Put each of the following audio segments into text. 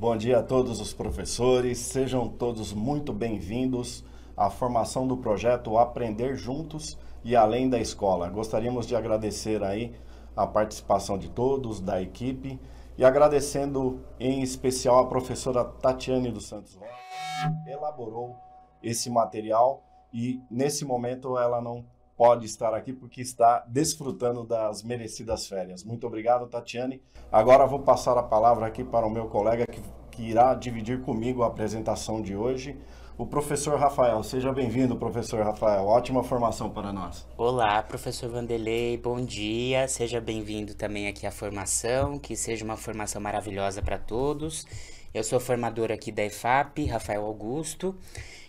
Bom dia a todos os professores, sejam todos muito bem-vindos à formação do projeto Aprender Juntos e Além da Escola. Gostaríamos de agradecer aí a participação de todos, da equipe, e agradecendo em especial a professora Tatiane dos Santos Rocha, que elaborou esse material e nesse momento ela não pode estar aqui porque está desfrutando das merecidas férias. Muito obrigado, Tatiane. Agora vou passar a palavra aqui para o meu colega que, que irá dividir comigo a apresentação de hoje, o professor Rafael. Seja bem-vindo, professor Rafael. Ótima formação para nós. Olá, professor Vanderlei. Bom dia. Seja bem-vindo também aqui à formação. Que seja uma formação maravilhosa para todos. Eu sou formador aqui da EFAP, Rafael Augusto,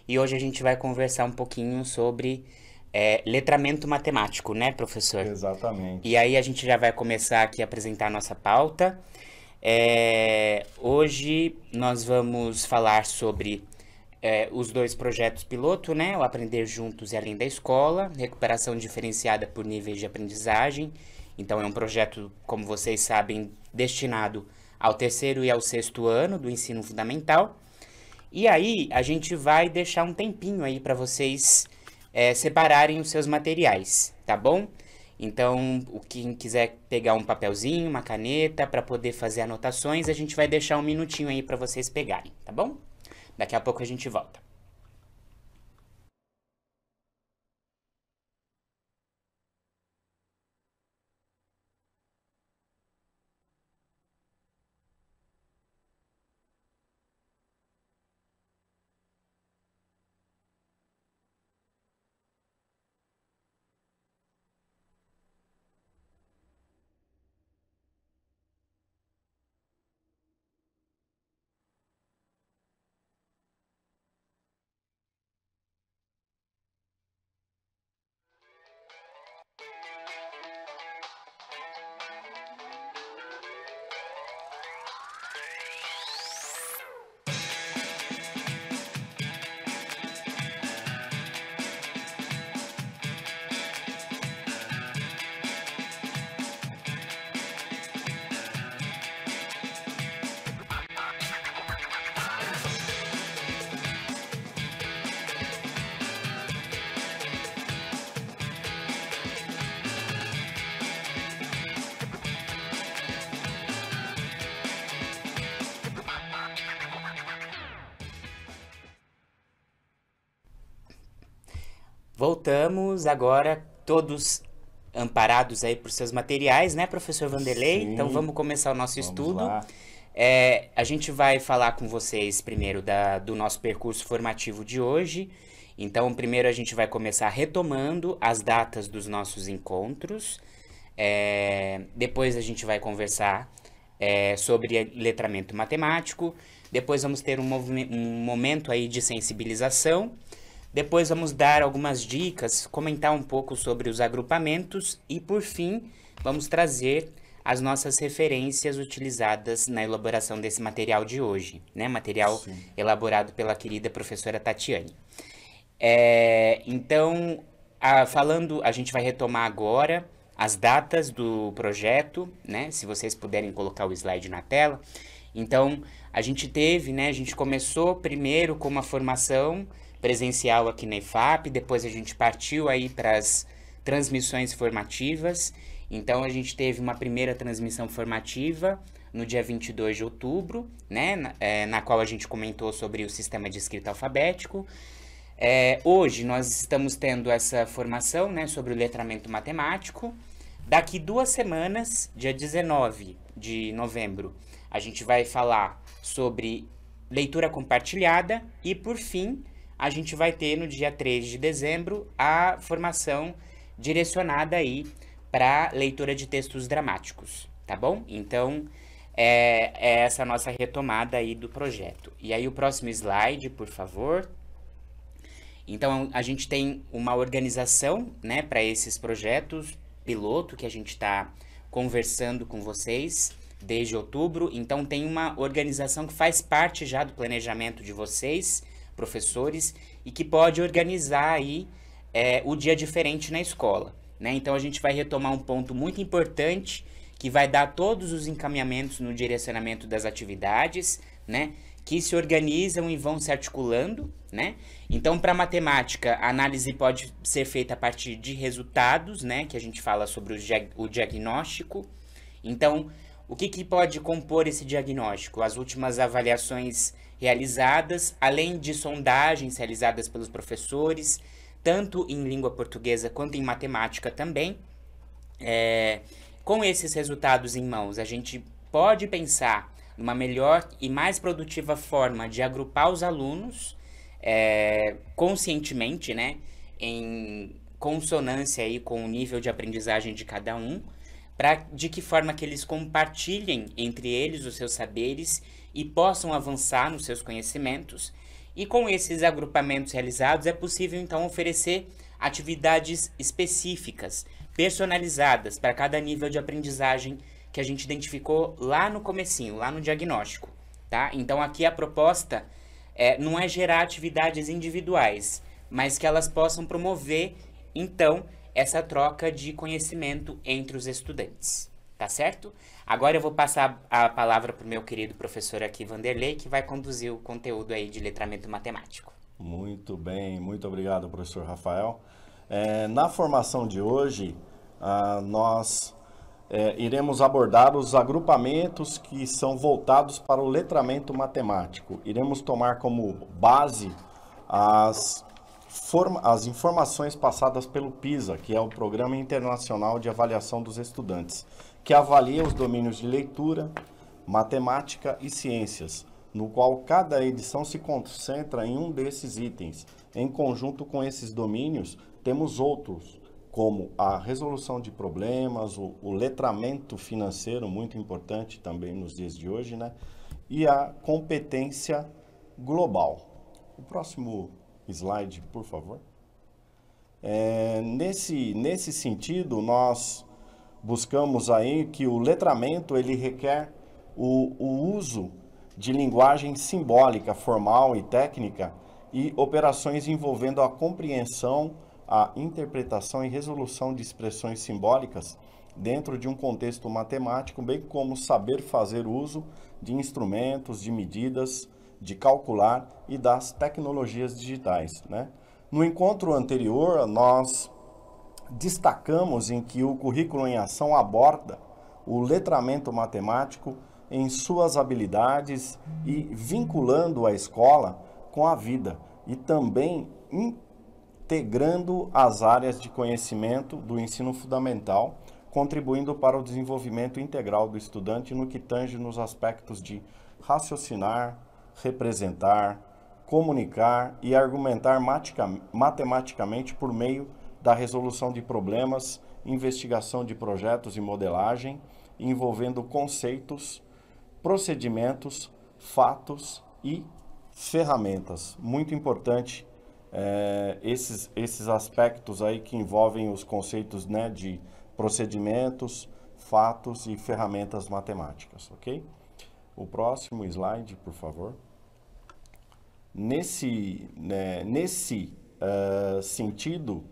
e hoje a gente vai conversar um pouquinho sobre é, letramento matemático, né, professor? Exatamente. E aí a gente já vai começar aqui a apresentar a nossa pauta. É, hoje nós vamos falar sobre é, os dois projetos piloto, né? O Aprender Juntos e Além da Escola, recuperação diferenciada por níveis de aprendizagem. Então é um projeto, como vocês sabem, destinado ao terceiro e ao sexto ano do ensino fundamental. E aí a gente vai deixar um tempinho aí para vocês é, separarem os seus materiais, tá bom? Então, quem quiser pegar um papelzinho, uma caneta para poder fazer anotações, a gente vai deixar um minutinho aí para vocês pegarem, tá bom? Daqui a pouco a gente volta. Voltamos agora, todos amparados aí por seus materiais, né, professor Vanderlei? Então vamos começar o nosso vamos estudo. Lá. É, a gente vai falar com vocês primeiro da, do nosso percurso formativo de hoje. Então, primeiro a gente vai começar retomando as datas dos nossos encontros. É, depois a gente vai conversar é, sobre letramento matemático. Depois vamos ter um, um momento aí de sensibilização. Depois vamos dar algumas dicas, comentar um pouco sobre os agrupamentos e, por fim, vamos trazer as nossas referências utilizadas na elaboração desse material de hoje, né? Material Sim. elaborado pela querida professora Tatiane. É, então, a, falando, a gente vai retomar agora as datas do projeto, né? Se vocês puderem colocar o slide na tela. Então, a gente teve, né? A gente começou primeiro com uma formação presencial aqui na EFAP, depois a gente partiu aí para as transmissões formativas. Então a gente teve uma primeira transmissão formativa no dia 22 de outubro, né, na, é, na qual a gente comentou sobre o sistema de escrita alfabético. É, hoje nós estamos tendo essa formação né, sobre o letramento matemático. Daqui duas semanas, dia 19 de novembro, a gente vai falar sobre leitura compartilhada e, por fim, a gente vai ter no dia 3 de dezembro a formação direcionada aí para leitura de textos dramáticos, tá bom? Então, é, é essa nossa retomada aí do projeto. E aí o próximo slide, por favor. Então, a gente tem uma organização, né, para esses projetos piloto que a gente está conversando com vocês desde outubro. Então, tem uma organização que faz parte já do planejamento de vocês professores e que pode organizar aí é, o dia diferente na escola. Né? Então a gente vai retomar um ponto muito importante que vai dar todos os encaminhamentos no direcionamento das atividades, né? que se organizam e vão se articulando, né? Então, para matemática, a análise pode ser feita a partir de resultados, né? Que a gente fala sobre o, o diagnóstico. Então, o que, que pode compor esse diagnóstico? As últimas avaliações realizadas, além de sondagens realizadas pelos professores, tanto em língua portuguesa quanto em matemática também. É, com esses resultados em mãos, a gente pode pensar numa melhor e mais produtiva forma de agrupar os alunos é, conscientemente, né, em consonância aí com o nível de aprendizagem de cada um, para de que forma que eles compartilhem entre eles os seus saberes e possam avançar nos seus conhecimentos. E com esses agrupamentos realizados, é possível então oferecer atividades específicas, personalizadas para cada nível de aprendizagem que a gente identificou lá no comecinho, lá no diagnóstico, tá? Então aqui a proposta é, não é gerar atividades individuais, mas que elas possam promover então essa troca de conhecimento entre os estudantes, tá certo? Agora eu vou passar a palavra para o meu querido professor aqui, Vanderlei, que vai conduzir o conteúdo aí de letramento matemático. Muito bem, muito obrigado, professor Rafael. É, na formação de hoje, ah, nós é, iremos abordar os agrupamentos que são voltados para o letramento matemático. Iremos tomar como base as, as informações passadas pelo PISA, que é o Programa Internacional de Avaliação dos Estudantes que avalia os domínios de leitura, matemática e ciências, no qual cada edição se concentra em um desses itens. Em conjunto com esses domínios, temos outros, como a resolução de problemas, o, o letramento financeiro, muito importante também nos dias de hoje, né? e a competência global. O próximo slide, por favor. É, nesse, nesse sentido, nós buscamos aí que o letramento ele requer o, o uso de linguagem simbólica, formal e técnica e operações envolvendo a compreensão, a interpretação e resolução de expressões simbólicas dentro de um contexto matemático, bem como saber fazer uso de instrumentos, de medidas, de calcular e das tecnologias digitais. Né? No encontro anterior, nós destacamos em que o currículo em ação aborda o letramento matemático em suas habilidades e vinculando a escola com a vida e também integrando as áreas de conhecimento do ensino fundamental, contribuindo para o desenvolvimento integral do estudante no que tange nos aspectos de raciocinar, representar, comunicar e argumentar matematicamente por meio da resolução de problemas, investigação de projetos e modelagem, envolvendo conceitos, procedimentos, fatos e ferramentas. Muito importante é, esses, esses aspectos aí que envolvem os conceitos né, de procedimentos, fatos e ferramentas matemáticas, ok? O próximo slide, por favor. Nesse, né, nesse uh, sentido,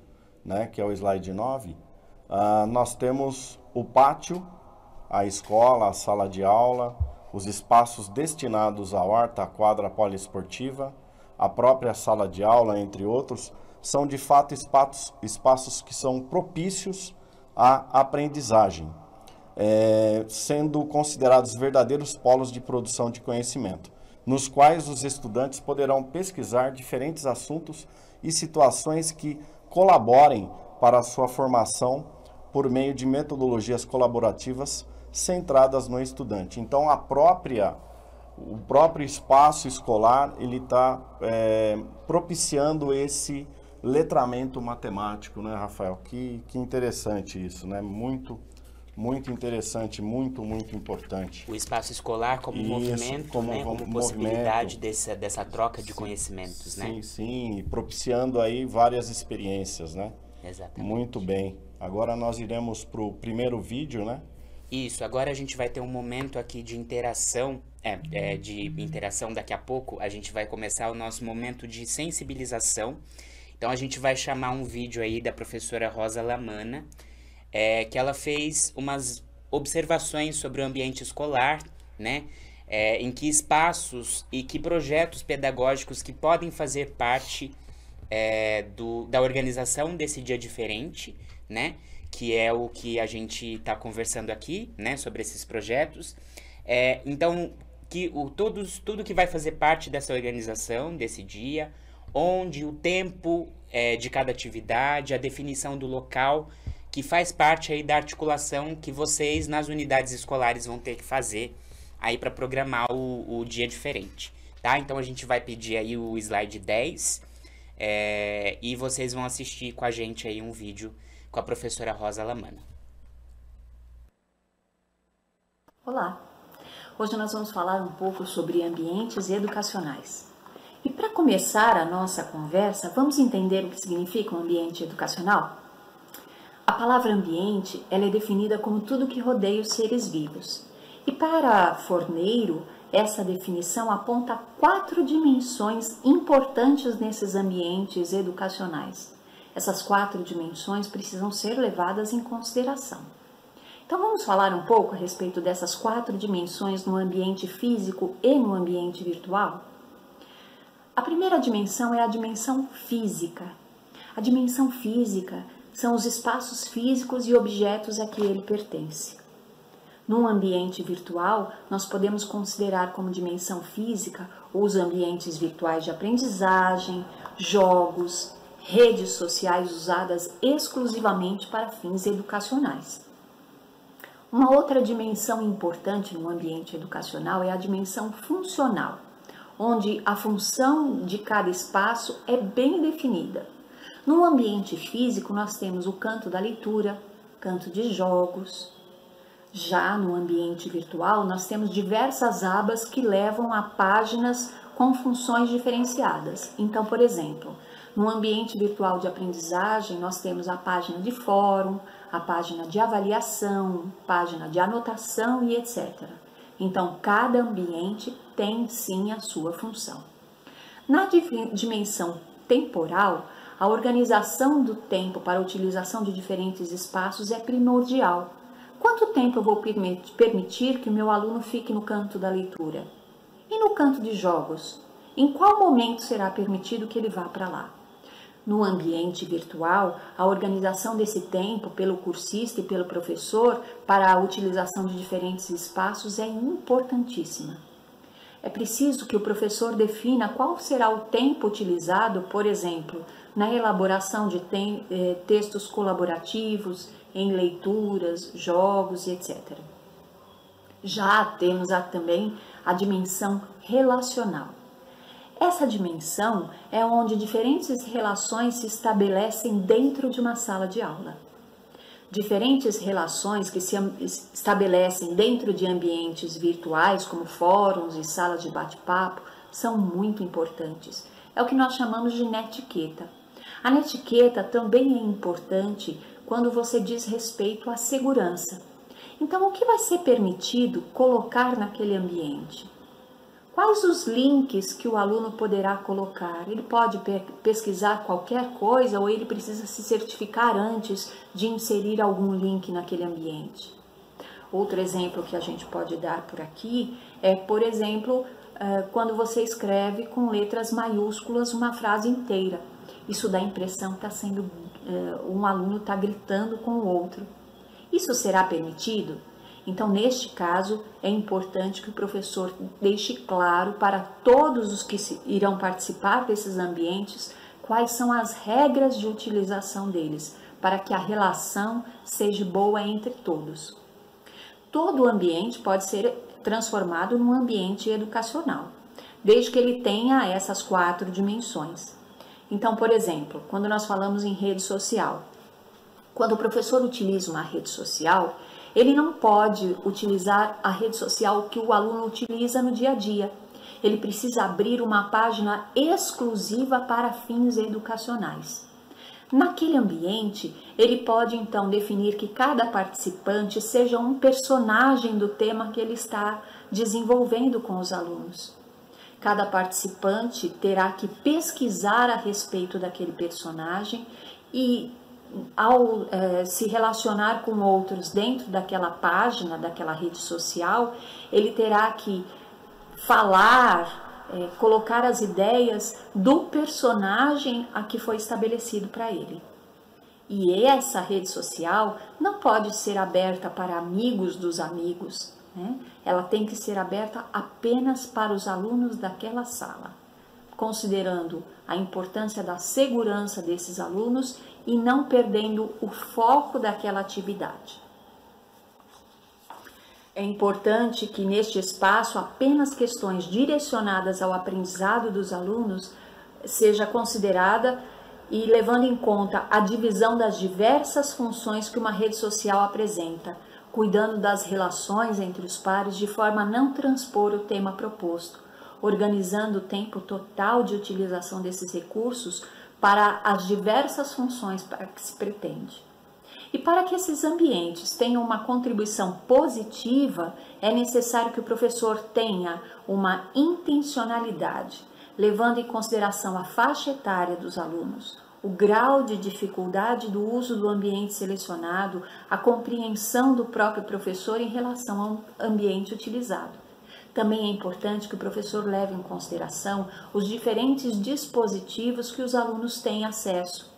né, que é o slide 9, uh, ah, nós temos o pátio, a escola, a sala de aula, os espaços destinados à horta, à quadra poliesportiva, a própria sala de aula, entre outros, são de fato espaços, espaços que são propícios à aprendizagem, é, sendo considerados verdadeiros polos de produção de conhecimento, nos quais os estudantes poderão pesquisar diferentes assuntos e situações que colaborem para a sua formação por meio de metodologias colaborativas centradas no estudante. Então, a própria o próprio espaço escolar ele está é, propiciando esse letramento matemático, né, Rafael? Que, que interessante isso, né? Muito muito interessante, muito, muito importante. O espaço escolar como Isso, movimento, como, né? como possibilidade Desse, dessa troca de sim, conhecimentos, sim, né? Sim, sim, propiciando aí várias experiências, né? Exatamente. Muito bem. Agora nós iremos para o primeiro vídeo, né? Isso, agora a gente vai ter um momento aqui de interação, é, é, de interação daqui a pouco, a gente vai começar o nosso momento de sensibilização. Então a gente vai chamar um vídeo aí da professora Rosa Lamana, é, que ela fez umas observações sobre o ambiente escolar, né? É, em que espaços e que projetos pedagógicos que podem fazer parte é, do, da organização desse dia diferente, né? Que é o que a gente está conversando aqui, né? Sobre esses projetos. É, então, que o, todos, tudo que vai fazer parte dessa organização, desse dia, onde o tempo é, de cada atividade, a definição do local que faz parte aí da articulação que vocês nas unidades escolares vão ter que fazer aí para programar o, o, dia diferente, tá? Então a gente vai pedir aí o slide 10 é, eh, e vocês vão assistir com a gente aí um vídeo com a professora Rosa Lamana. Olá! Hoje nós vamos falar um pouco sobre ambientes educacionais. E para começar a nossa conversa, vamos entender o que significa um ambiente educacional? A palavra ambiente ela é definida como tudo que rodeia os seres vivos. E para Forneiro, essa definição aponta quatro dimensões importantes nesses ambientes educacionais. Essas quatro dimensões precisam ser levadas em consideração. Então vamos falar um pouco a respeito dessas quatro dimensões no ambiente físico e no ambiente virtual? A primeira dimensão é a dimensão física. A dimensão física são os espaços físicos e objetos a que ele pertence. Num ambiente virtual, nós podemos considerar como dimensão física os ambientes virtuais de aprendizagem, jogos, redes sociais usadas exclusivamente para fins educacionais. Uma outra dimensão importante no ambiente educacional é a dimensão funcional, onde a função de cada espaço é bem definida no ambiente físico, nós temos o canto da leitura, canto de jogos. Já no ambiente virtual, nós temos diversas abas que levam a páginas com funções diferenciadas. Então, por exemplo, no ambiente virtual de aprendizagem, nós temos a página de fórum, a página de avaliação, página de anotação e etc. Então, cada ambiente tem sim a sua função. Na dimensão temporal, a organização do tempo para a utilização de diferentes espaços é primordial. Quanto tempo eu vou permitir que o meu aluno fique no canto da leitura? E no canto de jogos? Em qual momento será permitido que ele vá para lá? No ambiente virtual, a organização desse tempo pelo cursista e pelo professor para a utilização de diferentes espaços é importantíssima. É preciso que o professor defina qual será o tempo utilizado, por exemplo, na elaboração de eh, textos colaborativos, em leituras, jogos e etc. Já temos a, também a dimensão relacional. Essa dimensão é onde diferentes relações se estabelecem dentro de uma sala de aula. Diferentes relações que se estabelecem dentro de ambientes virtuais, como fóruns e salas de bate-papo, são muito importantes. É o que nós chamamos de netiqueta. A netiqueta também é importante quando você diz respeito à segurança. Então, o que vai ser permitido colocar naquele ambiente? Quais os links que o aluno poderá colocar? Ele pode pesquisar qualquer coisa ou ele precisa se certificar antes de inserir algum link naquele ambiente? Outro exemplo que a gente pode dar por aqui é, por exemplo, eh, quando você escreve com letras maiúsculas uma frase inteira. Isso dá a impressão que está sendo eh, um aluno está gritando com o outro. Isso será permitido? Então, neste caso, é importante que o professor deixe claro para todos os que irão participar desses ambientes quais são as regras de utilização deles, para que a relação seja boa entre todos. Todo ambiente pode ser transformado num ambiente educacional, desde que ele tenha essas quatro dimensões. Então, por exemplo, quando nós falamos em rede social, quando o professor utiliza uma rede social, ele não pode utilizar a rede social que o aluno utiliza no dia a dia. Ele precisa abrir uma página exclusiva para fins educacionais. Naquele ambiente, ele pode então definir que cada participante seja um personagem do tema que ele está desenvolvendo com os alunos. Cada participante terá que pesquisar a respeito daquele personagem e, ao é, se relacionar com outros dentro daquela página, daquela rede social, ele terá que falar, é, colocar as ideias do personagem a que foi estabelecido para ele. E essa rede social não pode ser aberta para amigos dos amigos. Né? Ela tem que ser aberta apenas para os alunos daquela sala, considerando a importância da segurança desses alunos e não perdendo o foco daquela atividade. É importante que neste espaço apenas questões direcionadas ao aprendizado dos alunos seja considerada e levando em conta a divisão das diversas funções que uma rede social apresenta cuidando das relações entre os pares de forma a não transpor o tema proposto, organizando o tempo total de utilização desses recursos para as diversas funções para que se pretende. E para que esses ambientes tenham uma contribuição positiva, é necessário que o professor tenha uma intencionalidade, levando em consideração a faixa etária dos alunos, o grau de dificuldade do uso do ambiente selecionado, a compreensão do próprio professor em relação ao ambiente utilizado. Também é importante que o professor leve em consideração os diferentes dispositivos que os alunos têm acesso.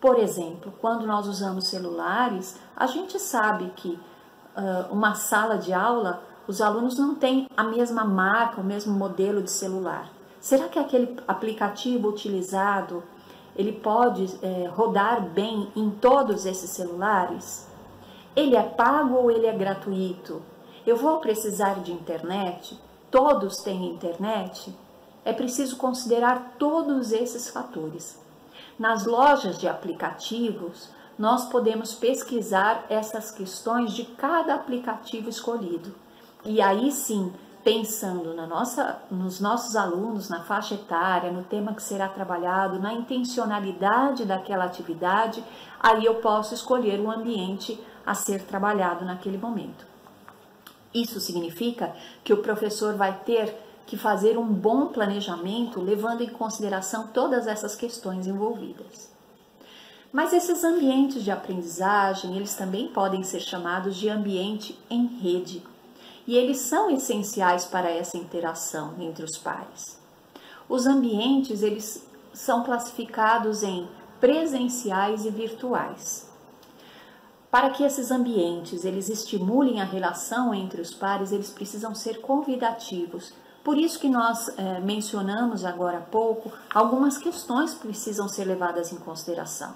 Por exemplo, quando nós usamos celulares, a gente sabe que uh, uma sala de aula, os alunos não têm a mesma marca, o mesmo modelo de celular. Será que aquele aplicativo utilizado ele pode é, rodar bem em todos esses celulares? Ele é pago ou ele é gratuito? Eu vou precisar de internet? Todos têm internet? É preciso considerar todos esses fatores. Nas lojas de aplicativos, nós podemos pesquisar essas questões de cada aplicativo escolhido. E aí sim, pensando na nossa, nos nossos alunos, na faixa etária, no tema que será trabalhado, na intencionalidade daquela atividade, aí eu posso escolher o ambiente a ser trabalhado naquele momento. Isso significa que o professor vai ter que fazer um bom planejamento levando em consideração todas essas questões envolvidas. Mas esses ambientes de aprendizagem, eles também podem ser chamados de ambiente em rede e eles são essenciais para essa interação entre os pais. Os ambientes eles são classificados em presenciais e virtuais. Para que esses ambientes eles estimulem a relação entre os pares, eles precisam ser convidativos. Por isso que nós é, mencionamos agora há pouco algumas questões que precisam ser levadas em consideração.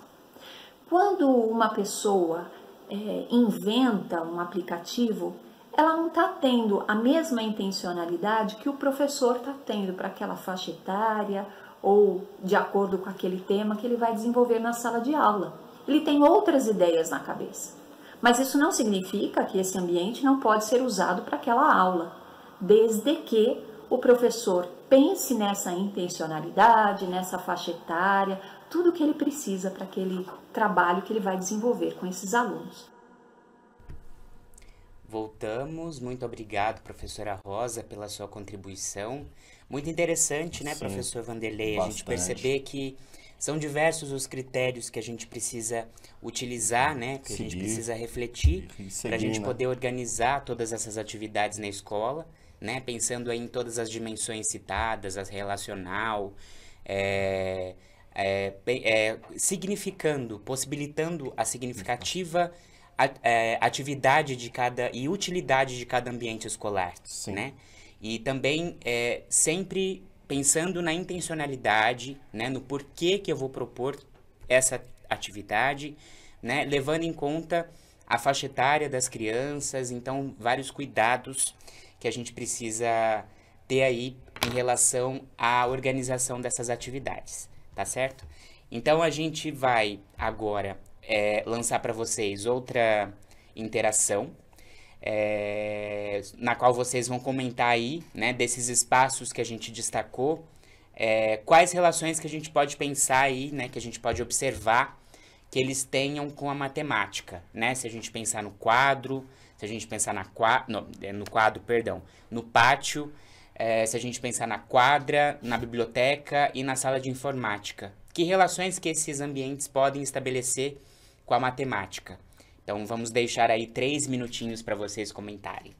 Quando uma pessoa é, inventa um aplicativo, ela não está tendo a mesma intencionalidade que o professor está tendo para aquela faixa etária ou de acordo com aquele tema que ele vai desenvolver na sala de aula. Ele tem outras ideias na cabeça. Mas isso não significa que esse ambiente não pode ser usado para aquela aula, desde que o professor pense nessa intencionalidade, nessa faixa etária, tudo o que ele precisa para aquele trabalho que ele vai desenvolver com esses alunos. Voltamos. Muito obrigado, professora Rosa, pela sua contribuição. Muito interessante, né, Sim, professor Vanderlei? A gente perceber que são diversos os critérios que a gente precisa utilizar, né? Que seguir, a gente precisa refletir para a gente né? poder organizar todas essas atividades na escola, né? Pensando em todas as dimensões citadas, as relacional, é, é, é, significando, possibilitando a significativa é, atividade de cada e utilidade de cada ambiente escolar, Sim. né? E também é, sempre pensando na intencionalidade, né, no porquê que eu vou propor essa atividade, né, levando em conta a faixa etária das crianças, então vários cuidados que a gente precisa ter aí em relação à organização dessas atividades, tá certo? Então a gente vai agora é, lançar para vocês outra interação é, na qual vocês vão comentar aí, né, desses espaços que a gente destacou, é, quais relações que a gente pode pensar aí, né, que a gente pode observar que eles tenham com a matemática, né, se a gente pensar no quadro, se a gente pensar na qua no, é, no quadro, perdão, no pátio, é, se a gente pensar na quadra, na biblioteca e na sala de informática, que relações que esses ambientes podem estabelecer com a matemática. Então vamos deixar aí três minutinhos para vocês comentarem.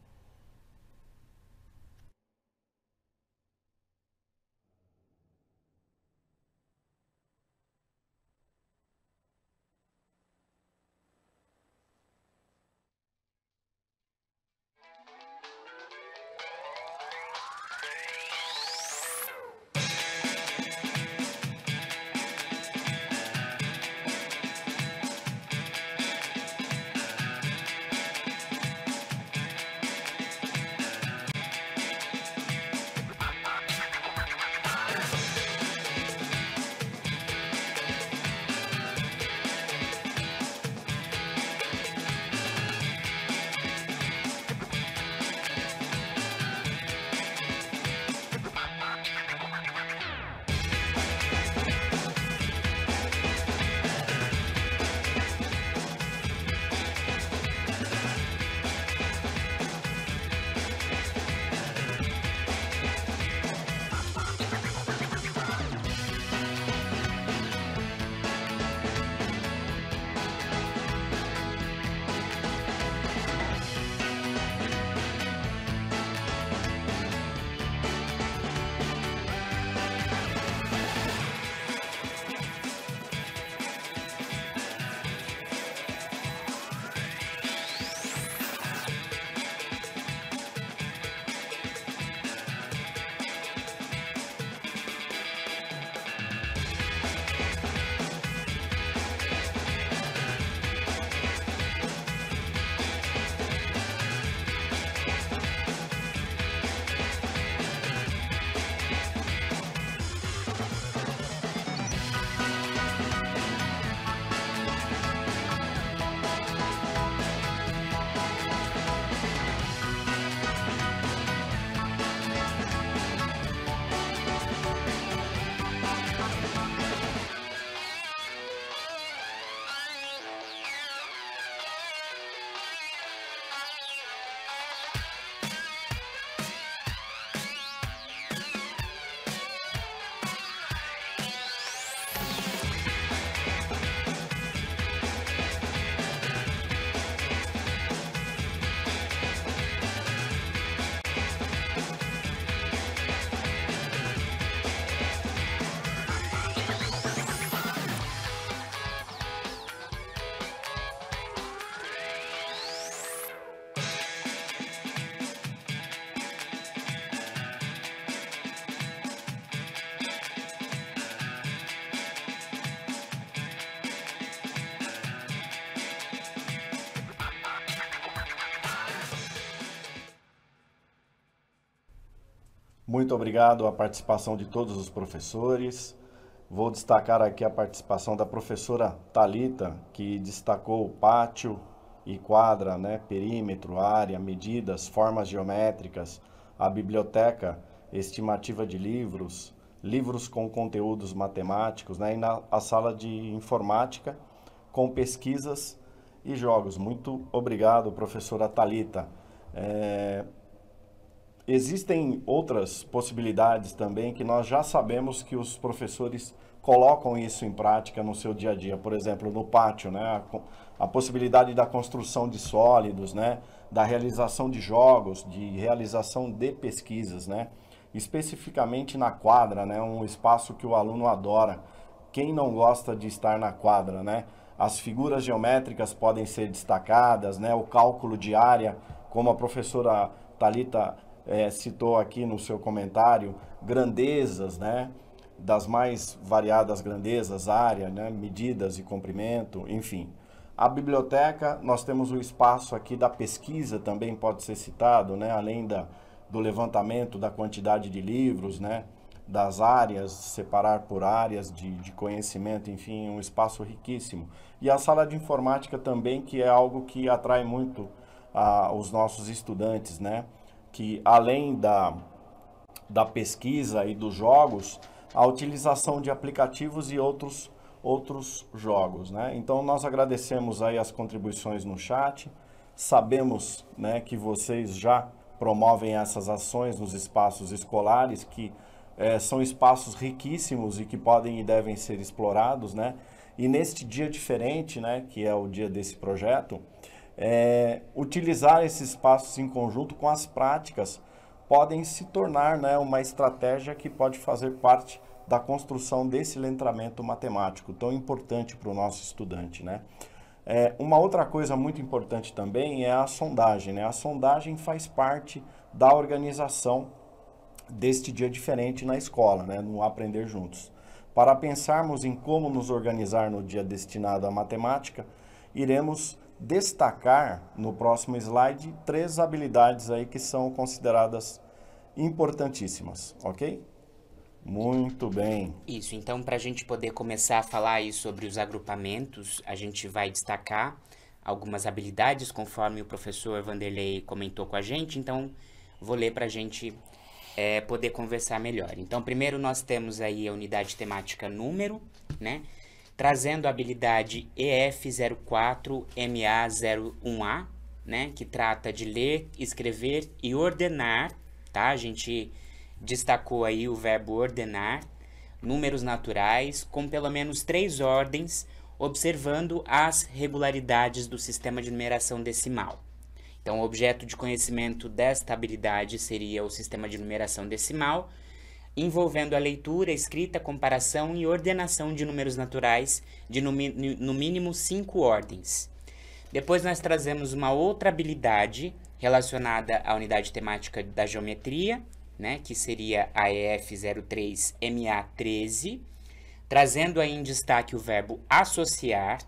Muito obrigado à participação de todos os professores. Vou destacar aqui a participação da professora Talita, que destacou o pátio e quadra, né, perímetro, área, medidas, formas geométricas, a biblioteca, estimativa de livros, livros com conteúdos matemáticos, né, e na a sala de informática com pesquisas e jogos. Muito obrigado, professora Talita. É, existem outras possibilidades também que nós já sabemos que os professores colocam isso em prática no seu dia a dia. Por exemplo, no pátio, né? A, a possibilidade da construção de sólidos, né? Da realização de jogos, de realização de pesquisas, né? Especificamente na quadra, né? Um espaço que o aluno adora. Quem não gosta de estar na quadra, né? As figuras geométricas podem ser destacadas, né? O cálculo de área, como a professora Talita é, citou aqui no seu comentário grandezas, né? Das mais variadas grandezas, área, né? medidas e comprimento, enfim. A biblioteca, nós temos o espaço aqui da pesquisa, também pode ser citado, né? Além da, do levantamento da quantidade de livros, né? das áreas, separar por áreas de, de, conhecimento, enfim, um espaço riquíssimo. E a sala de informática também, que é algo que atrai muito ah, os nossos estudantes, né? que além da, da pesquisa e dos jogos, a utilização de aplicativos e outros, outros jogos. Né? Então nós agradecemos aí as contribuições no chat, sabemos né, que vocês já promovem essas ações nos espaços escolares, que é, são espaços riquíssimos e que podem e devem ser explorados, né? E neste dia diferente, né, que é o dia desse projeto, é, utilizar esses espaços em conjunto com as práticas podem se tornar né, uma estratégia que pode fazer parte da construção desse letramento matemático tão importante para o nosso estudante. Né? É, uma outra coisa muito importante também é a sondagem. Né? A sondagem faz parte da organização deste dia diferente na escola, né? no Aprender Juntos. Para pensarmos em como nos organizar no dia destinado à matemática, iremos destacar no próximo slide três habilidades aí que são consideradas importantíssimas, ok? Muito bem. Isso, então para a gente poder começar a falar aí sobre os agrupamentos, a gente vai destacar algumas habilidades conforme o professor Vanderlei comentou com a gente, então vou ler para a gente é, poder conversar melhor. Então primeiro nós temos aí a unidade temática número, né? trazendo a habilidade EF04MA01A, né, que trata de ler, escrever e ordenar, tá? A gente destacou aí o verbo ordenar, números naturais com pelo menos três ordens, observando as regularidades do sistema de numeração decimal. Então, o objeto de conhecimento desta habilidade seria o sistema de numeração decimal, envolvendo a leitura, escrita, comparação e ordenação de números naturais de no, no mínimo cinco ordens. Depois nós trazemos uma outra habilidade relacionada à unidade temática da geometria, né, que seria a EF03MA13, trazendo aí em destaque o verbo associar,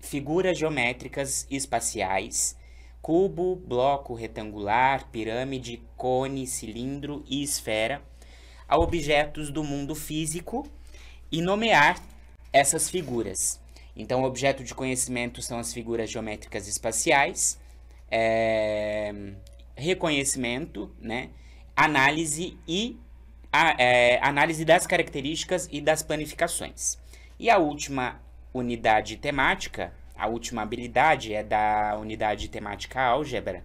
figuras geométricas espaciais, cubo, bloco retangular, pirâmide, cone, cilindro e esfera, a objetos do mundo físico e nomear essas figuras. Então, objeto de conhecimento são as figuras geométricas espaciais, é, reconhecimento, né, análise e a, é, análise das características e das planificações. E a última unidade temática, a última habilidade é da unidade temática álgebra,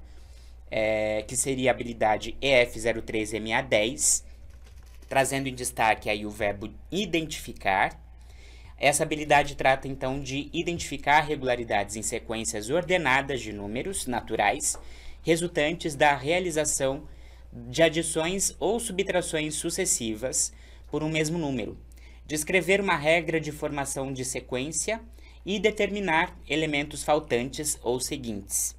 é, que seria a habilidade EF03MA10, trazendo em destaque aí o verbo identificar. Essa habilidade trata então de identificar regularidades em sequências ordenadas de números naturais resultantes da realização de adições ou subtrações sucessivas por um mesmo número, descrever uma regra de formação de sequência e determinar elementos faltantes ou seguintes.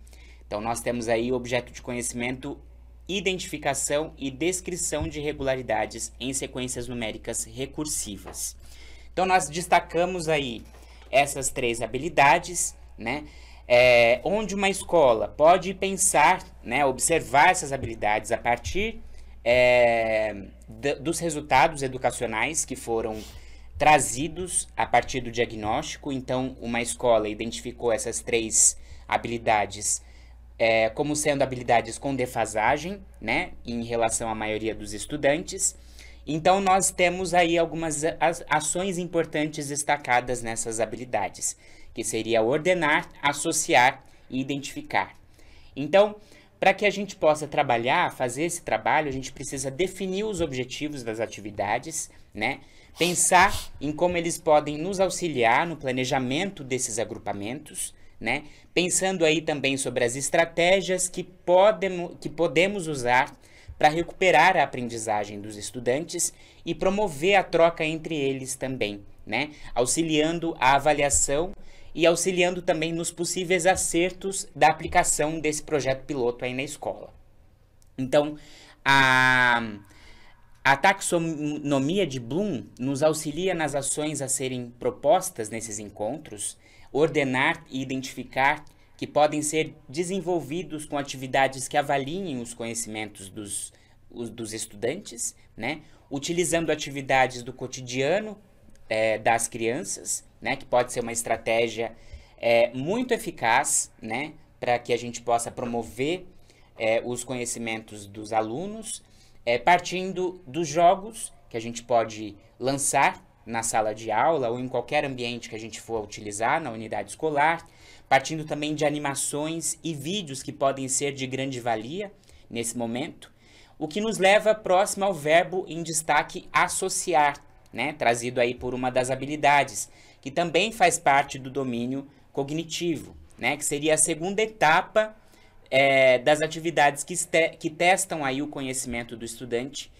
Então, nós temos aí o objeto de conhecimento identificação e descrição de irregularidades em sequências numéricas recursivas. Então, nós destacamos aí essas três habilidades, né? É, onde uma escola pode pensar, né, observar essas habilidades a partir é, dos resultados educacionais que foram trazidos a partir do diagnóstico. Então, uma escola identificou essas três habilidades é, como sendo habilidades com defasagem, né, em relação à maioria dos estudantes. Então, nós temos aí algumas ações importantes destacadas nessas habilidades, que seria ordenar, associar e identificar. Então, para que a gente possa trabalhar, fazer esse trabalho, a gente precisa definir os objetivos das atividades, né? Pensar em como eles podem nos auxiliar no planejamento desses agrupamentos né? Pensando aí também sobre as estratégias que, podem, que podemos usar para recuperar a aprendizagem dos estudantes e promover a troca entre eles também, né? Auxiliando a avaliação e auxiliando também nos possíveis acertos da aplicação desse projeto piloto aí na escola. Então, a, a taxonomia de Bloom nos auxilia nas ações a serem propostas nesses encontros ordenar e identificar que podem ser desenvolvidos com atividades que avaliem os conhecimentos dos, os, dos estudantes, né? utilizando atividades do cotidiano é, das crianças, né? que pode ser uma estratégia é, muito eficaz né? para que a gente possa promover é, os conhecimentos dos alunos, é, partindo dos jogos que a gente pode lançar na sala de aula ou em qualquer ambiente que a gente for utilizar na unidade escolar, partindo também de animações e vídeos que podem ser de grande valia nesse momento, o que nos leva próximo ao verbo em destaque associar, né, trazido aí por uma das habilidades, que também faz parte do domínio cognitivo, né, que seria a segunda etapa é, das atividades que, que testam aí o conhecimento do estudante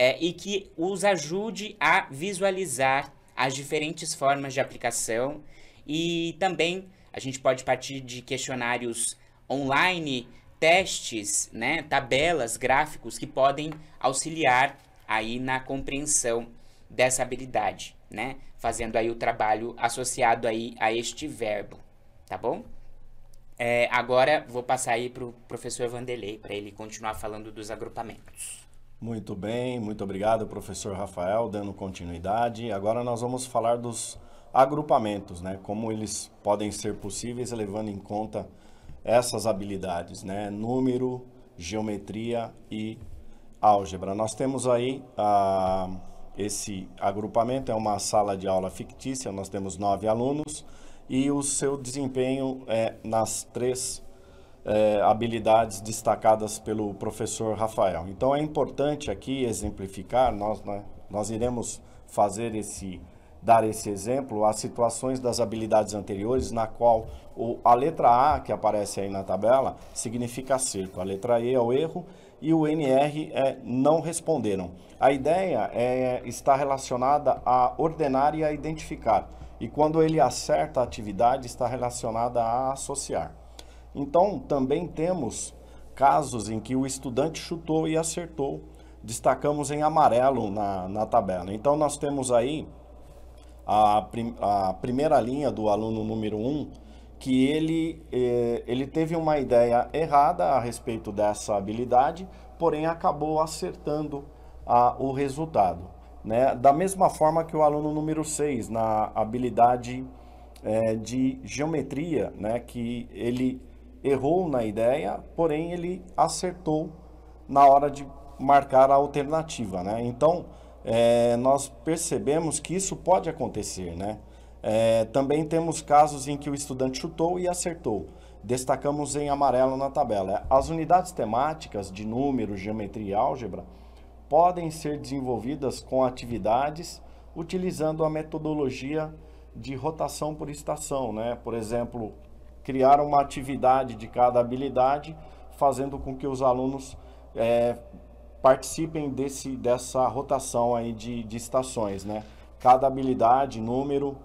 é, e que os ajude a visualizar as diferentes formas de aplicação e também a gente pode partir de questionários online, testes, né, tabelas, gráficos que podem auxiliar aí na compreensão dessa habilidade, né, fazendo aí o trabalho associado aí a este verbo, tá bom? É, agora vou passar aí para o professor Vanderlei para ele continuar falando dos agrupamentos. Muito bem, muito obrigado, professor Rafael, dando continuidade. Agora nós vamos falar dos agrupamentos, né? Como eles podem ser possíveis levando em conta essas habilidades, né? Número, geometria e álgebra. Nós temos aí ah, esse agrupamento, é uma sala de aula fictícia, nós temos nove alunos e o seu desempenho é nas três é, habilidades destacadas pelo professor Rafael. Então é importante aqui exemplificar, nós, né, nós iremos fazer esse dar esse exemplo às situações das habilidades anteriores na qual o, a letra A que aparece aí na tabela significa acerto, a letra E é o erro e o NR é não responderam. A ideia é, está relacionada a ordenar e a identificar e quando ele acerta a atividade está relacionada a associar. Então, também temos casos em que o estudante chutou e acertou. Destacamos em amarelo na, na tabela. Então, nós temos aí a, prim, a primeira linha do aluno número 1, um, que ele, eh, ele teve uma ideia errada a respeito dessa habilidade, porém acabou acertando a o resultado. Né? Da mesma forma que o aluno número 6, na habilidade eh, de geometria, né? que ele errou na ideia, porém ele acertou na hora de marcar a alternativa, né? Então, é, nós percebemos que isso pode acontecer, né? É, também temos casos em que o estudante chutou e acertou. Destacamos em amarelo na tabela. As unidades temáticas de número, geometria e álgebra podem ser desenvolvidas com atividades utilizando a metodologia de rotação por estação, né? Por exemplo, criar uma atividade de cada habilidade, fazendo com que os alunos é, participem desse, dessa rotação aí de, de estações, né? Cada habilidade, número,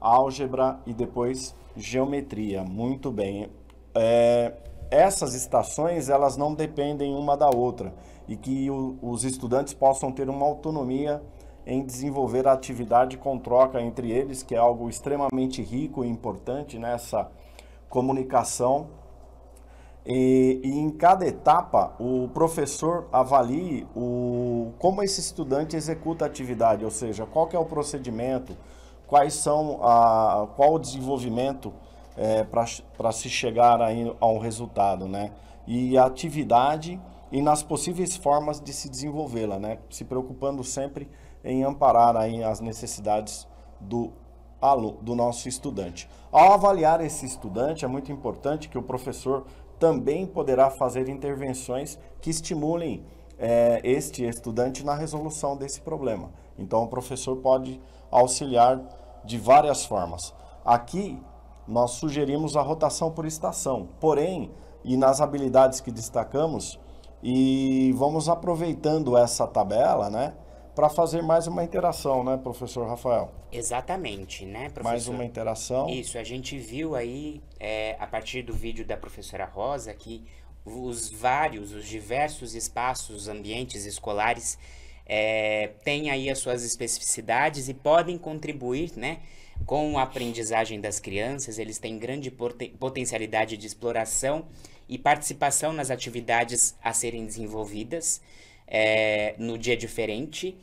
álgebra e depois geometria. Muito bem. É, essas estações, elas não dependem uma da outra e que o, os estudantes possam ter uma autonomia em desenvolver a atividade com troca entre eles, que é algo extremamente rico e importante nessa né? comunicação. E, e, em cada etapa, o professor avalie o, como esse estudante executa a atividade, ou seja, qual é o procedimento, quais são a, qual o desenvolvimento é, para se chegar a, a um resultado, né? E a atividade e nas possíveis formas de se desenvolvê-la, né? Se preocupando sempre em amparar aí as necessidades do do nosso estudante. Ao avaliar esse estudante, é muito importante que o professor também poderá fazer intervenções que estimulem é, este estudante na resolução desse problema. Então, o professor pode auxiliar de várias formas. Aqui, nós sugerimos a rotação por estação, porém, e nas habilidades que destacamos, e vamos aproveitando essa tabela, né, para fazer mais uma interação, né, professor Rafael? Exatamente, né, professor? Mais uma interação. Isso, a gente viu aí, é, a partir do vídeo da professora Rosa, que os vários, os diversos espaços, ambientes escolares é, têm aí as suas especificidades e podem contribuir, né, com a aprendizagem das crianças. Eles têm grande poten potencialidade de exploração e participação nas atividades a serem desenvolvidas é, no dia diferente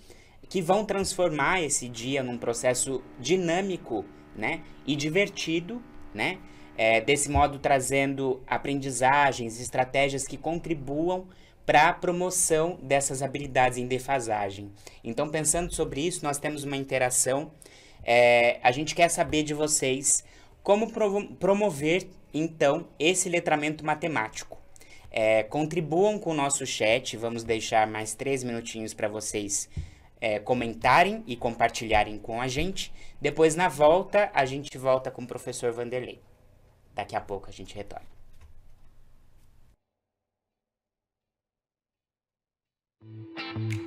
que vão transformar esse dia num processo dinâmico, né, e divertido, né, é, desse modo trazendo aprendizagens, estratégias que contribuam para a promoção dessas habilidades em defasagem. Então, pensando sobre isso, nós temos uma interação. É, a gente quer saber de vocês como promover, então, esse letramento matemático. É, contribuam com o nosso chat, vamos deixar mais três minutinhos para vocês é, comentarem e compartilharem com a gente. Depois, na volta, a gente volta com o professor Vanderlei. Daqui a pouco a gente retorna. Música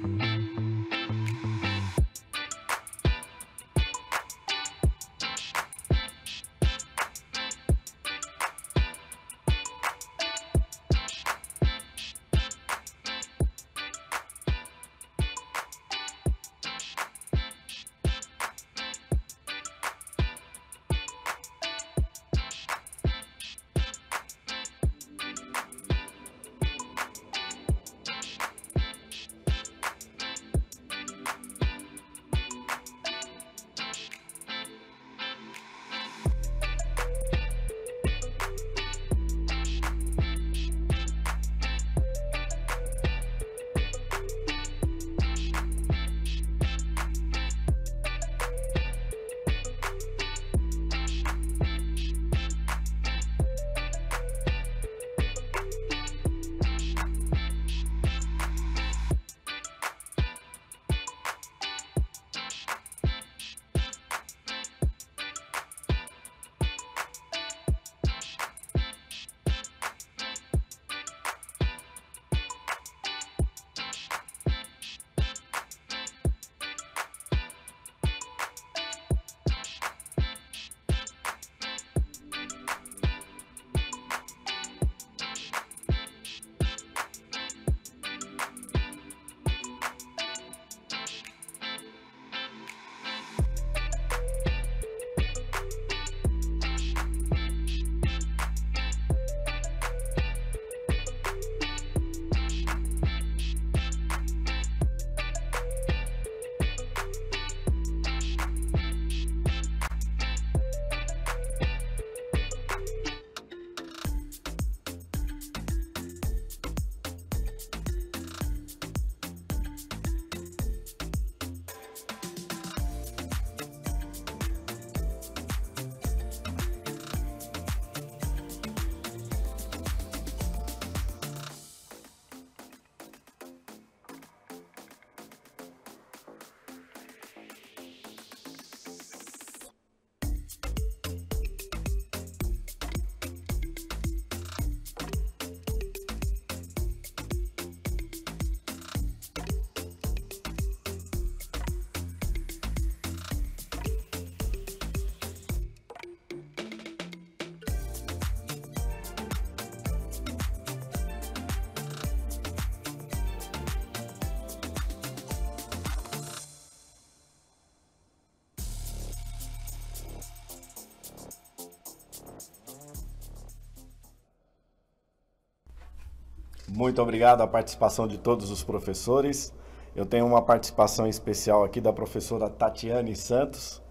Muito obrigado à participação de todos os professores. Eu tenho uma participação especial aqui da professora Tatiane Santos,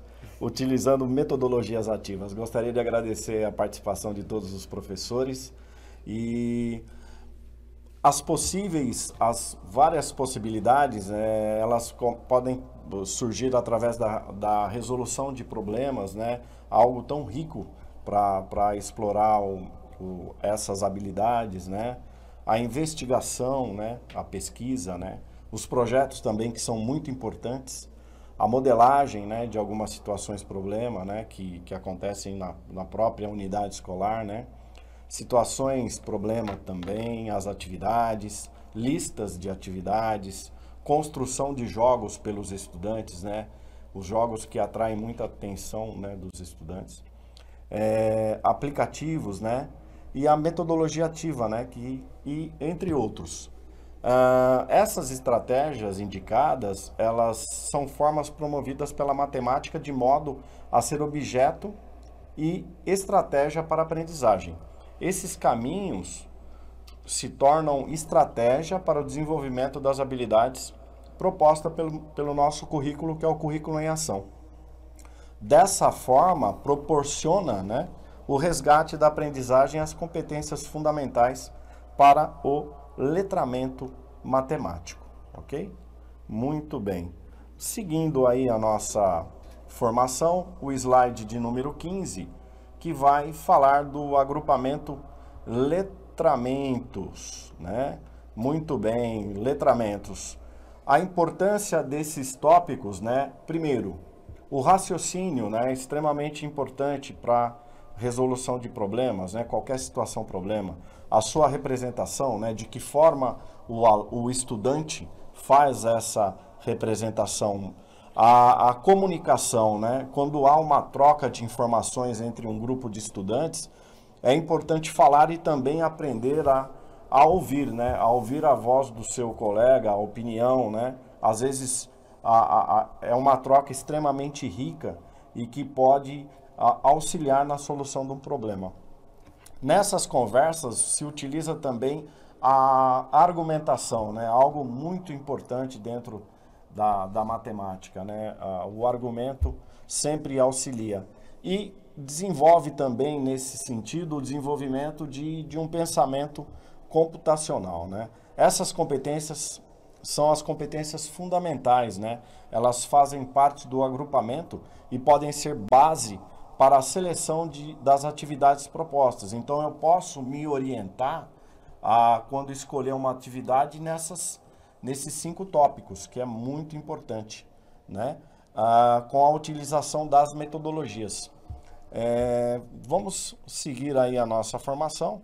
utilizando metodologias ativas. Gostaria de agradecer a participação de todos os professores e as possíveis, as várias possibilidades, é, elas podem surgir através da, da resolução de problemas, né? Algo tão rico para explorar o, o, essas habilidades, né? a investigação, né, a pesquisa, né, os projetos também que são muito importantes, a modelagem né, de algumas situações problema né, que, que acontecem na, na própria unidade escolar, né, situações problema também, as atividades, listas de atividades, construção de jogos pelos estudantes, né, os jogos que atraem muita atenção né, dos estudantes, é, aplicativos, né, e a metodologia ativa, né? Que, e entre outros. Uh, essas estratégias indicadas, elas são formas promovidas pela matemática de modo a ser objeto e estratégia para aprendizagem. Esses caminhos se tornam estratégia para o desenvolvimento das habilidades proposta pelo, pelo nosso currículo, que é o currículo em ação. Dessa forma, proporciona, né? o resgate da aprendizagem às competências fundamentais para o letramento matemático, ok? Muito bem. Seguindo aí a nossa formação, o slide de número 15, que vai falar do agrupamento letramentos, né? Muito bem, letramentos. A importância desses tópicos, né? Primeiro, o raciocínio, né? É extremamente importante para resolução de problemas, né, qualquer situação problema, a sua representação, né, de que forma o, o estudante faz essa representação, a, a comunicação, né, quando há uma troca de informações entre um grupo de estudantes, é importante falar e também aprender a, a ouvir, né, a ouvir a voz do seu colega, a opinião, né, às vezes a, a, a, é uma troca extremamente rica e que pode auxiliar na solução de um problema. Nessas conversas se utiliza também a argumentação, né? algo muito importante dentro da, da matemática. Né? O argumento sempre auxilia. E desenvolve também, nesse sentido, o desenvolvimento de, de um pensamento computacional. Né? Essas competências são as competências fundamentais, né? Elas fazem parte do agrupamento e podem ser base para a seleção de, das atividades propostas. Então, eu posso me orientar a, quando escolher uma atividade nessas, nesses cinco tópicos, que é muito importante, né? A ah, com a utilização das metodologias. É, vamos seguir aí a nossa formação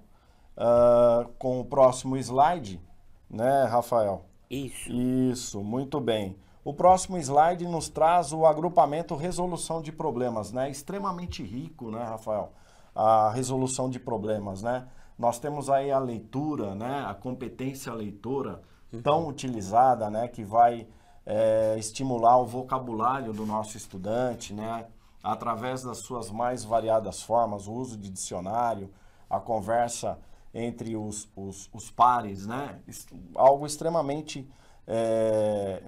ah, com o próximo slide, né, Rafael? Isso. Isso, muito bem. O próximo slide nos traz o agrupamento resolução de problemas, né? Extremamente rico, né, Rafael? A resolução de problemas, né? Nós temos aí a leitura, né? A competência leitora uhum. tão utilizada, né? Que vai é, estimular o vocabulário do nosso estudante, né? Através das suas mais variadas formas, o uso de dicionário, a conversa entre os, os, os pares, né? Algo extremamente é,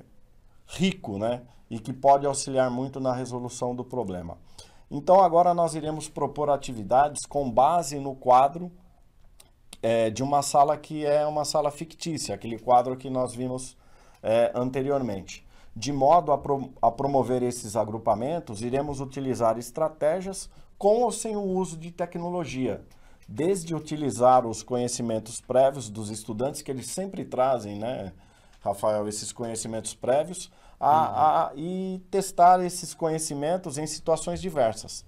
rico, né? E que pode auxiliar muito na resolução do problema. Então, agora nós iremos propor atividades com base no quadro é, de uma sala que é uma sala fictícia, aquele quadro que nós vimos é, anteriormente. De modo a, pro, a promover esses agrupamentos, iremos utilizar estratégias com ou sem o uso de tecnologia, desde utilizar os conhecimentos prévios dos estudantes, que eles sempre trazem, né, Rafael, esses conhecimentos prévios, a, uhum. a, e testar esses conhecimentos em situações diversas.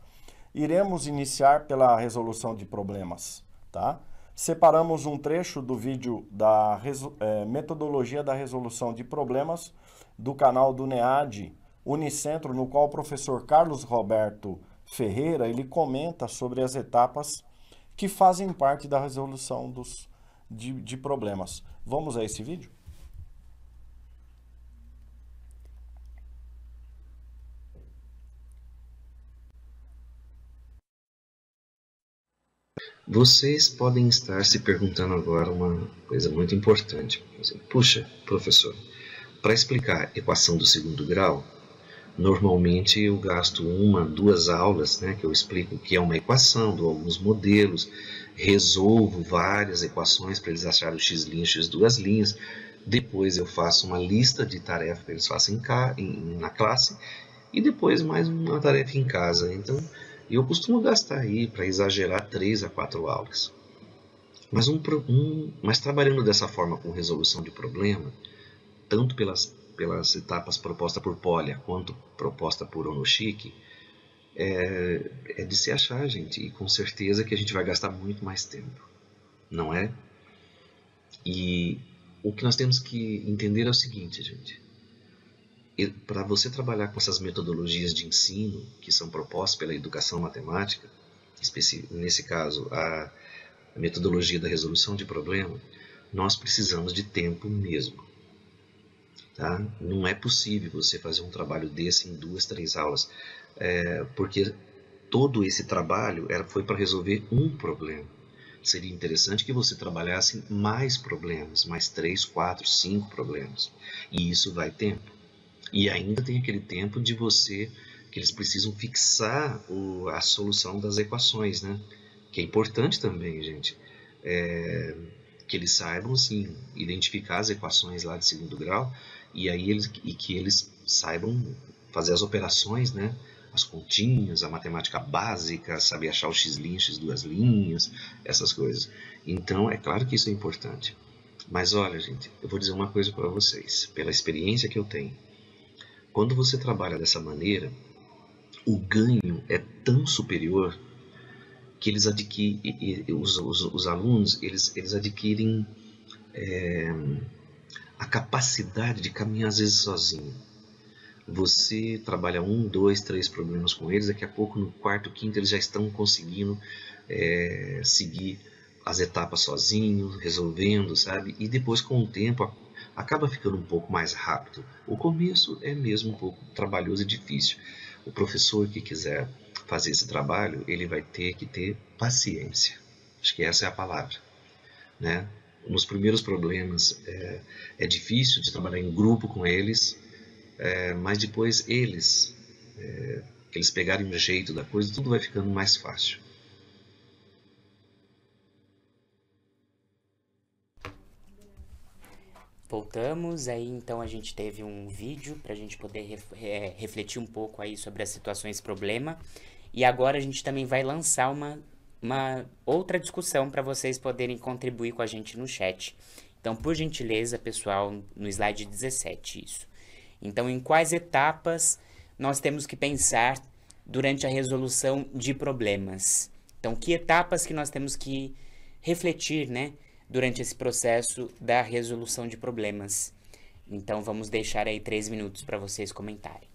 Iremos iniciar pela resolução de problemas, tá? Separamos um trecho do vídeo da é, metodologia da resolução de problemas do canal do NEAD Unicentro, no qual o professor Carlos Roberto Ferreira, ele comenta sobre as etapas que fazem parte da resolução dos, de, de problemas. Vamos a esse vídeo? Vocês podem estar se perguntando agora uma coisa muito importante. Puxa, professor, para explicar equação do segundo grau, normalmente eu gasto uma, duas aulas, né, que eu explico o que é uma equação, dou alguns modelos, resolvo várias equações para eles acharem o x' linha, x duas linhas. Depois eu faço uma lista de tarefas que eles façam em, na classe e depois mais uma tarefa em casa. Então, e eu costumo gastar aí para exagerar três a quatro aulas. Mas, um, um, mas trabalhando dessa forma com resolução de problema, tanto pelas, pelas etapas proposta por Polya quanto proposta por Onoshiki, é, é de se achar, gente, e com certeza que a gente vai gastar muito mais tempo, não é? E o que nós temos que entender é o seguinte, gente: para você trabalhar com essas metodologias de ensino que são propostas pela educação matemática, nesse caso a metodologia da resolução de problema, nós precisamos de tempo mesmo. Tá? Não é possível você fazer um trabalho desse em duas, três aulas, é, porque todo esse trabalho era, foi para resolver um problema. Seria interessante que você trabalhasse mais problemas, mais três, quatro, cinco problemas. E isso vai tempo. E ainda tem aquele tempo de você que eles precisam fixar o, a solução das equações, né? Que é importante também, gente, é, que eles saibam assim identificar as equações lá de segundo grau e aí eles e que eles saibam fazer as operações, né? As continhas, a matemática básica, saber achar o x x duas linhas, essas coisas. Então, é claro que isso é importante. Mas olha, gente, eu vou dizer uma coisa para vocês, pela experiência que eu tenho quando você trabalha dessa maneira, o ganho é tão superior que eles adquirem, os, os, os alunos eles, eles adquirem é, a capacidade de caminhar às vezes sozinho. Você trabalha um, dois, três problemas com eles, daqui a pouco no quarto, quinto eles já estão conseguindo é, seguir as etapas sozinhos, resolvendo, sabe? E depois com o tempo acaba ficando um pouco mais rápido. O começo é mesmo um pouco trabalhoso e difícil. O professor que quiser fazer esse trabalho, ele vai ter que ter paciência. Acho que essa é a palavra. Né? Nos primeiros problemas é, é difícil de trabalhar em grupo com eles, é, mas depois eles, é, eles pegarem o jeito da coisa, tudo vai ficando mais fácil. Voltamos, aí então a gente teve um vídeo para a gente poder ref, é, refletir um pouco aí sobre as situações problema. E agora a gente também vai lançar uma, uma outra discussão para vocês poderem contribuir com a gente no chat. Então, por gentileza, pessoal, no slide 17, isso. Então, em quais etapas nós temos que pensar durante a resolução de problemas? Então, que etapas que nós temos que refletir, né? durante esse processo da resolução de problemas. Então vamos deixar aí três minutos para vocês comentarem.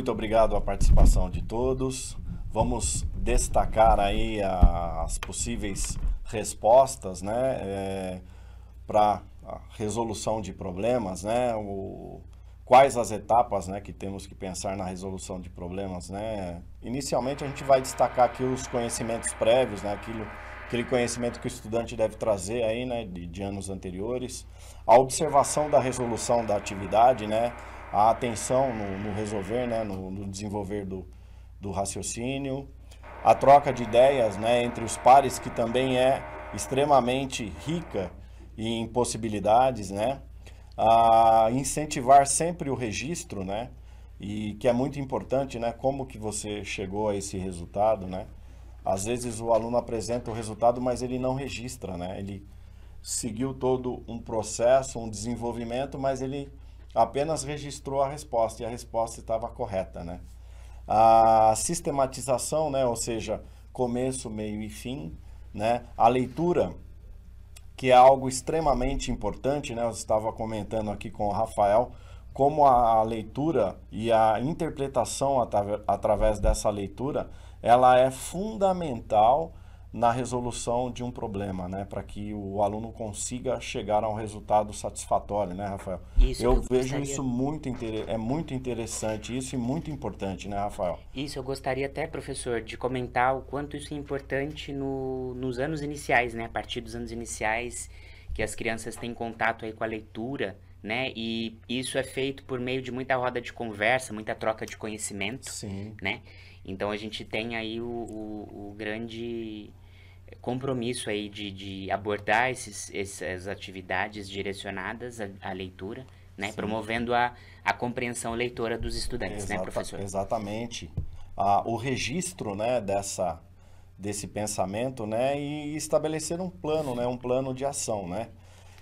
muito obrigado à participação de todos. Vamos destacar aí as possíveis respostas, né, é, eh, para resolução de problemas, né, o, quais as etapas, né, que temos que pensar na resolução de problemas, né. Inicialmente a gente vai destacar aqui os conhecimentos prévios, né, aquilo aquele conhecimento que o estudante deve trazer aí, né, de, de anos anteriores, a observação da resolução da atividade, né, a atenção no, no resolver, né, no, no, desenvolver do, do raciocínio, a troca de ideias né, entre os pares, que também é extremamente rica em possibilidades, né? a incentivar sempre o registro, né? E que é muito importante, né? Como que você chegou a esse resultado, né? Às vezes o aluno apresenta o resultado, mas ele não registra, né? Ele seguiu todo um processo, um desenvolvimento, mas ele apenas registrou a resposta e a resposta estava correta, né? A sistematização, né, ou seja, começo, meio e fim, né? A leitura, que é algo extremamente importante, né? Eu estava comentando aqui com o Rafael como a leitura e a interpretação através dessa leitura, ela é fundamental na resolução de um problema, né? Para que o aluno consiga chegar a um resultado satisfatório, né, Rafael? Isso eu, eu vejo gostaria... isso muito é muito interessante isso e muito importante, né, Rafael? Isso eu gostaria até, professor, de comentar o quanto isso é importante no, nos anos iniciais, né? A partir dos anos iniciais que as crianças têm contato aí com a leitura, né? E isso é feito por meio de muita roda de conversa, muita troca de conhecimento, Sim. né? Então a gente tem aí o, o, o grande compromisso aí de, de abordar esses, essas atividades direcionadas à, à leitura, né? promovendo a, a compreensão leitora dos estudantes, né, Exata, né, professor? Exatamente. Ah, o registro né, dessa, desse pensamento né, e estabelecer um plano, né, um plano de ação. Né?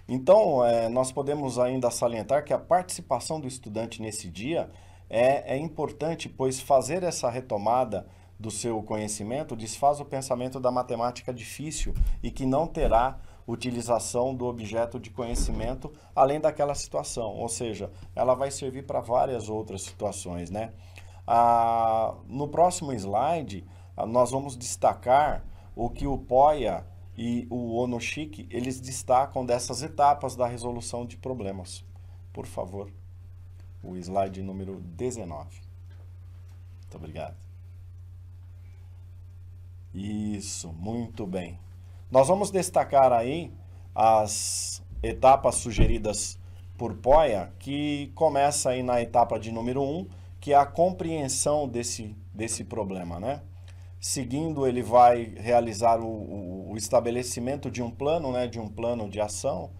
Então, é, nós podemos ainda salientar que a participação do estudante nesse dia é, é importante, pois fazer essa retomada do seu conhecimento desfaz o pensamento da matemática difícil e que não terá utilização do objeto de conhecimento além daquela situação, ou seja, ela vai servir para várias outras situações, né? Ah, no próximo slide, ah, nós vamos destacar o que o POIA e o Onoshiki, eles destacam dessas etapas da resolução de problemas. Por favor, o slide número 19. Muito obrigado. Isso, muito bem. Nós vamos destacar aí as etapas sugeridas por Poia, que começa aí na etapa de número 1, um, que é a compreensão desse, desse problema, né? Seguindo, ele vai realizar o, o, o estabelecimento de um plano, né, de um plano de ação,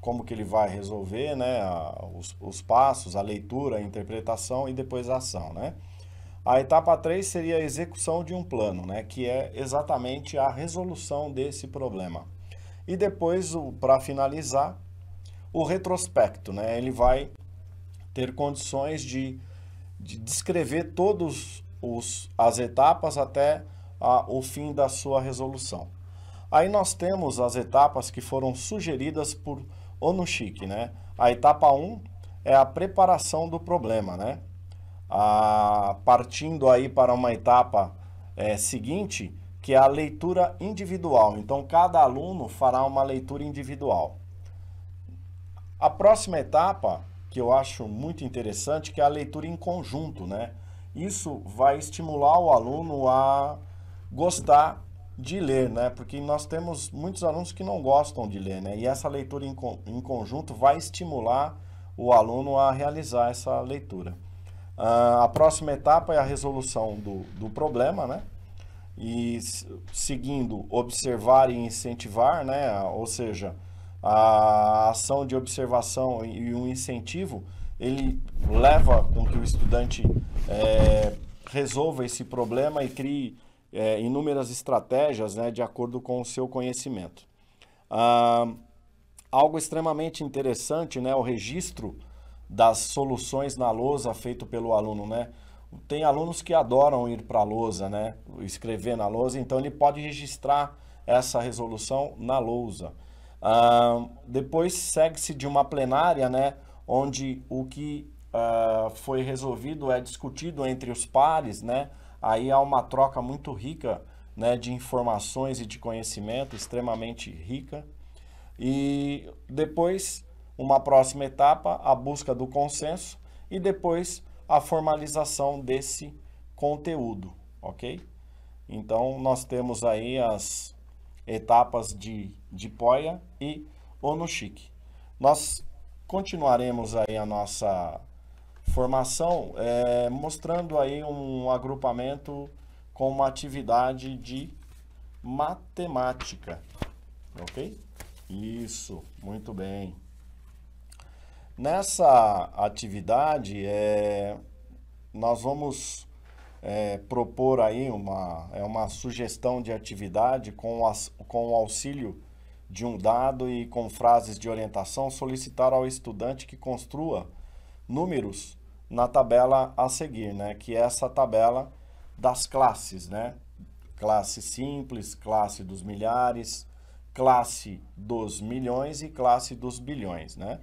como que ele vai resolver, né, a, os, os passos, a leitura, a interpretação e depois a ação, né? A etapa 3 seria a execução de um plano, né, que é exatamente a resolução desse problema. E depois, para finalizar, o retrospecto, né, ele vai ter condições de, de descrever todas as etapas até a, o fim da sua resolução. Aí nós temos as etapas que foram sugeridas por Onushiki, né? A etapa 1 é a preparação do problema, né? partindo aí para uma etapa é, seguinte, que é a leitura individual. Então, cada aluno fará uma leitura individual. A próxima etapa, que eu acho muito interessante, que é a leitura em conjunto, né? Isso vai estimular o aluno a gostar de ler, né? Porque nós temos muitos alunos que não gostam de ler, né? E essa leitura em, co em conjunto vai estimular o aluno a realizar essa leitura. Uh, a próxima etapa é a resolução do, do problema, né? E seguindo, observar e incentivar, né? Ah, ou seja, a ação de observação e um incentivo, ele leva com que o estudante é, resolva esse problema e crie é, inúmeras estratégias né, de acordo com o seu conhecimento. Ah, algo extremamente interessante, né, o registro das soluções na lousa feito pelo aluno, né? Tem alunos que adoram ir para a lousa, né? Escrever na lousa, então ele pode registrar essa resolução na lousa. Uh, depois segue-se de uma plenária, né? Onde o que uh, foi resolvido é discutido entre os pares, né? Aí há uma troca muito rica né, de informações e de conhecimento, extremamente rica. E depois uma próxima etapa, a busca do consenso e depois a formalização desse conteúdo, ok? Então, nós temos aí as etapas de, de Poia e Onushik. Nós continuaremos aí a nossa formação é, mostrando aí um agrupamento com uma atividade de matemática, ok? Isso, muito bem. Nessa atividade, é, nós vamos é, propor aí uma, é uma sugestão de atividade com, as, com o auxílio de um dado e com frases de orientação, solicitar ao estudante que construa números na tabela a seguir, né? que é essa tabela das classes, né? classe simples, classe dos milhares, classe dos milhões e classe dos bilhões. Né?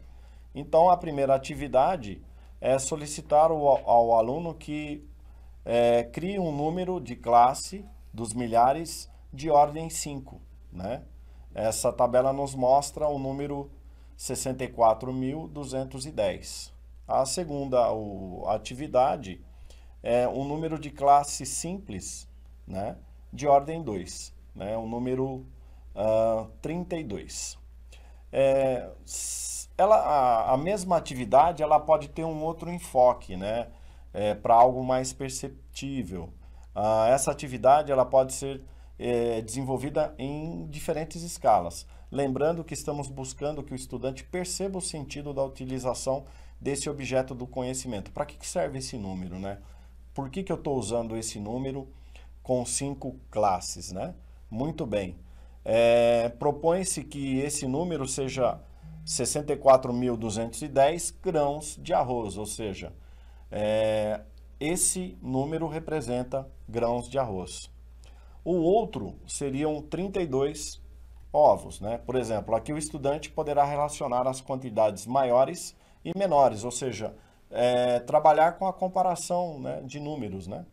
Então, a primeira atividade é solicitar ao, ao aluno que é, crie um número de classe dos milhares de ordem 5. Né? Essa tabela nos mostra o número 64.210. A segunda o, atividade é um número de classe simples né? de ordem 2, né? o número uh, 32. É, ela, a, a mesma atividade ela pode ter um outro enfoque, né? É, para algo mais perceptível. Ah, essa atividade ela pode ser é, desenvolvida em diferentes escalas. Lembrando que estamos buscando que o estudante perceba o sentido da utilização desse objeto do conhecimento. Para que, que serve esse número, né? Por que, que eu estou usando esse número com cinco classes, né? Muito bem. É, Propõe-se que esse número seja 64.210 grãos de arroz, ou seja, é, esse número representa grãos de arroz. O outro seriam 32 ovos, né? Por exemplo, aqui o estudante poderá relacionar as quantidades maiores e menores, ou seja, é, trabalhar com a comparação né, de números, né?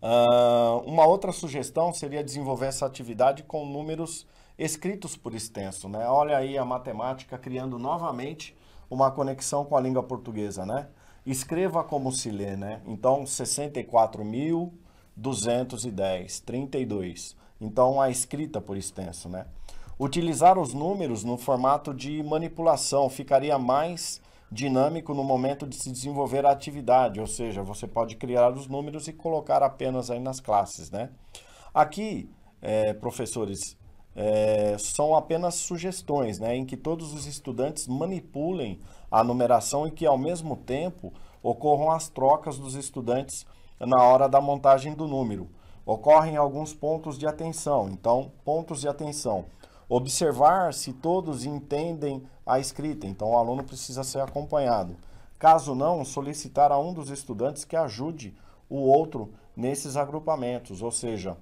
Uh, uma outra sugestão seria desenvolver essa atividade com números escritos por extenso, né? Olha aí a matemática criando novamente uma conexão com a língua portuguesa, né? Escreva como se lê, né? Então, 64.210, 32. Então, a escrita por extenso, né? Utilizar os números no formato de manipulação ficaria mais dinâmico no momento de se desenvolver a atividade, ou seja, você pode criar os números e colocar apenas aí nas classes, né? Aqui, é, professores, é, são apenas sugestões, né, em que todos os estudantes manipulem a numeração e que, ao mesmo tempo, ocorram as trocas dos estudantes na hora da montagem do número. Ocorrem alguns pontos de atenção, então, pontos de atenção. Observar se todos entendem a escrita, então o aluno precisa ser acompanhado. Caso não, solicitar a um dos estudantes que ajude o outro nesses agrupamentos, ou seja,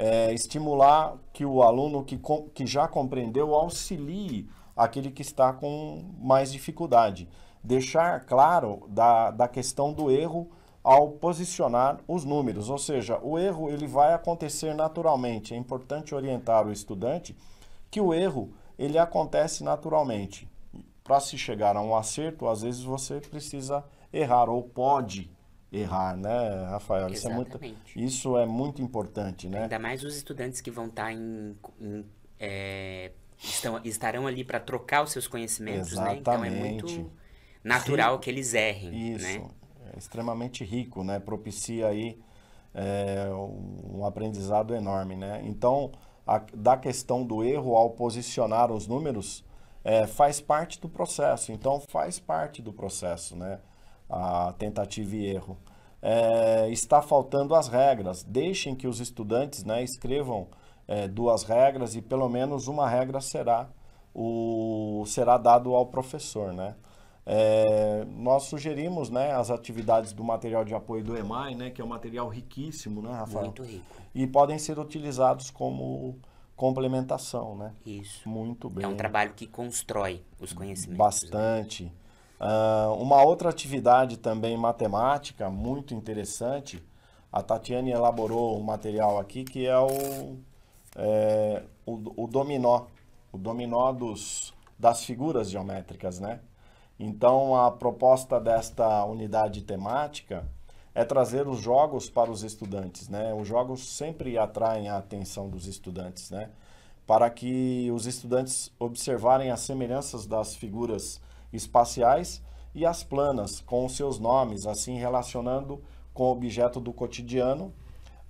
é, estimular que o aluno que, que já compreendeu auxilie aquele que está com mais dificuldade. Deixar claro da, da questão do erro ao posicionar os números, ou seja, o erro ele vai acontecer naturalmente. É importante orientar o estudante que o erro ele acontece naturalmente. Para se chegar a um acerto, às vezes você precisa errar ou pode errar, né, Rafael? Isso é, muito, isso é muito importante, né? Ainda mais os estudantes que vão estar em, em é, estão, estarão ali para trocar os seus conhecimentos, Exatamente. né? Então é muito natural Sim. que eles errem, né? isso. né? É extremamente rico, né? Propicia aí é, um aprendizado enorme, né? Então, a, da questão do erro ao posicionar os números, é, faz parte do processo. Então, faz parte do processo, né? a tentativa e erro. É, está faltando as regras. Deixem que os estudantes né, escrevam é, duas regras e pelo menos uma regra será, o, será dado ao professor. Né? É, nós sugerimos né, as atividades do material de apoio do EMAI, né, que é um material riquíssimo, né, Rafael? Muito rico. E podem ser utilizados como complementação, né? Isso. Muito bem. É um trabalho que constrói os conhecimentos. Né? Bastante. Né? Uh, uma outra atividade também matemática muito interessante, a Tatiane elaborou um material aqui que é o, é, o, o, dominó, o dominó dos, das figuras geométricas, né? Então, a proposta desta unidade temática é trazer os jogos para os estudantes, né? Os jogos sempre atraem a atenção dos estudantes, né? Para que os estudantes observarem as semelhanças das figuras espaciais e as planas, com seus nomes, assim relacionando com o objeto do cotidiano,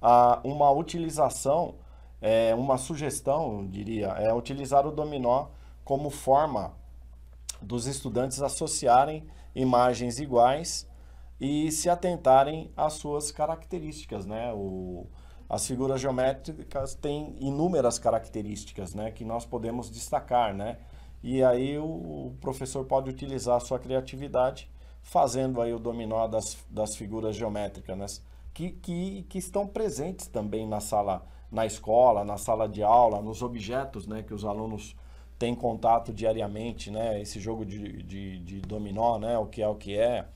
a ah, uma utilização, é, uma sugestão, diria, é utilizar o dominó como forma dos estudantes associarem imagens iguais e se atentarem às suas características, né? O, as figuras geométricas têm inúmeras características, né, que nós podemos destacar, né? e aí o professor pode utilizar a sua criatividade fazendo aí o dominó das, das figuras geométricas, né? que, que, que estão presentes também na sala, na escola, na sala de aula, nos objetos né, que os alunos têm contato diariamente, né? esse jogo de, de, de dominó, né? o que é o que é,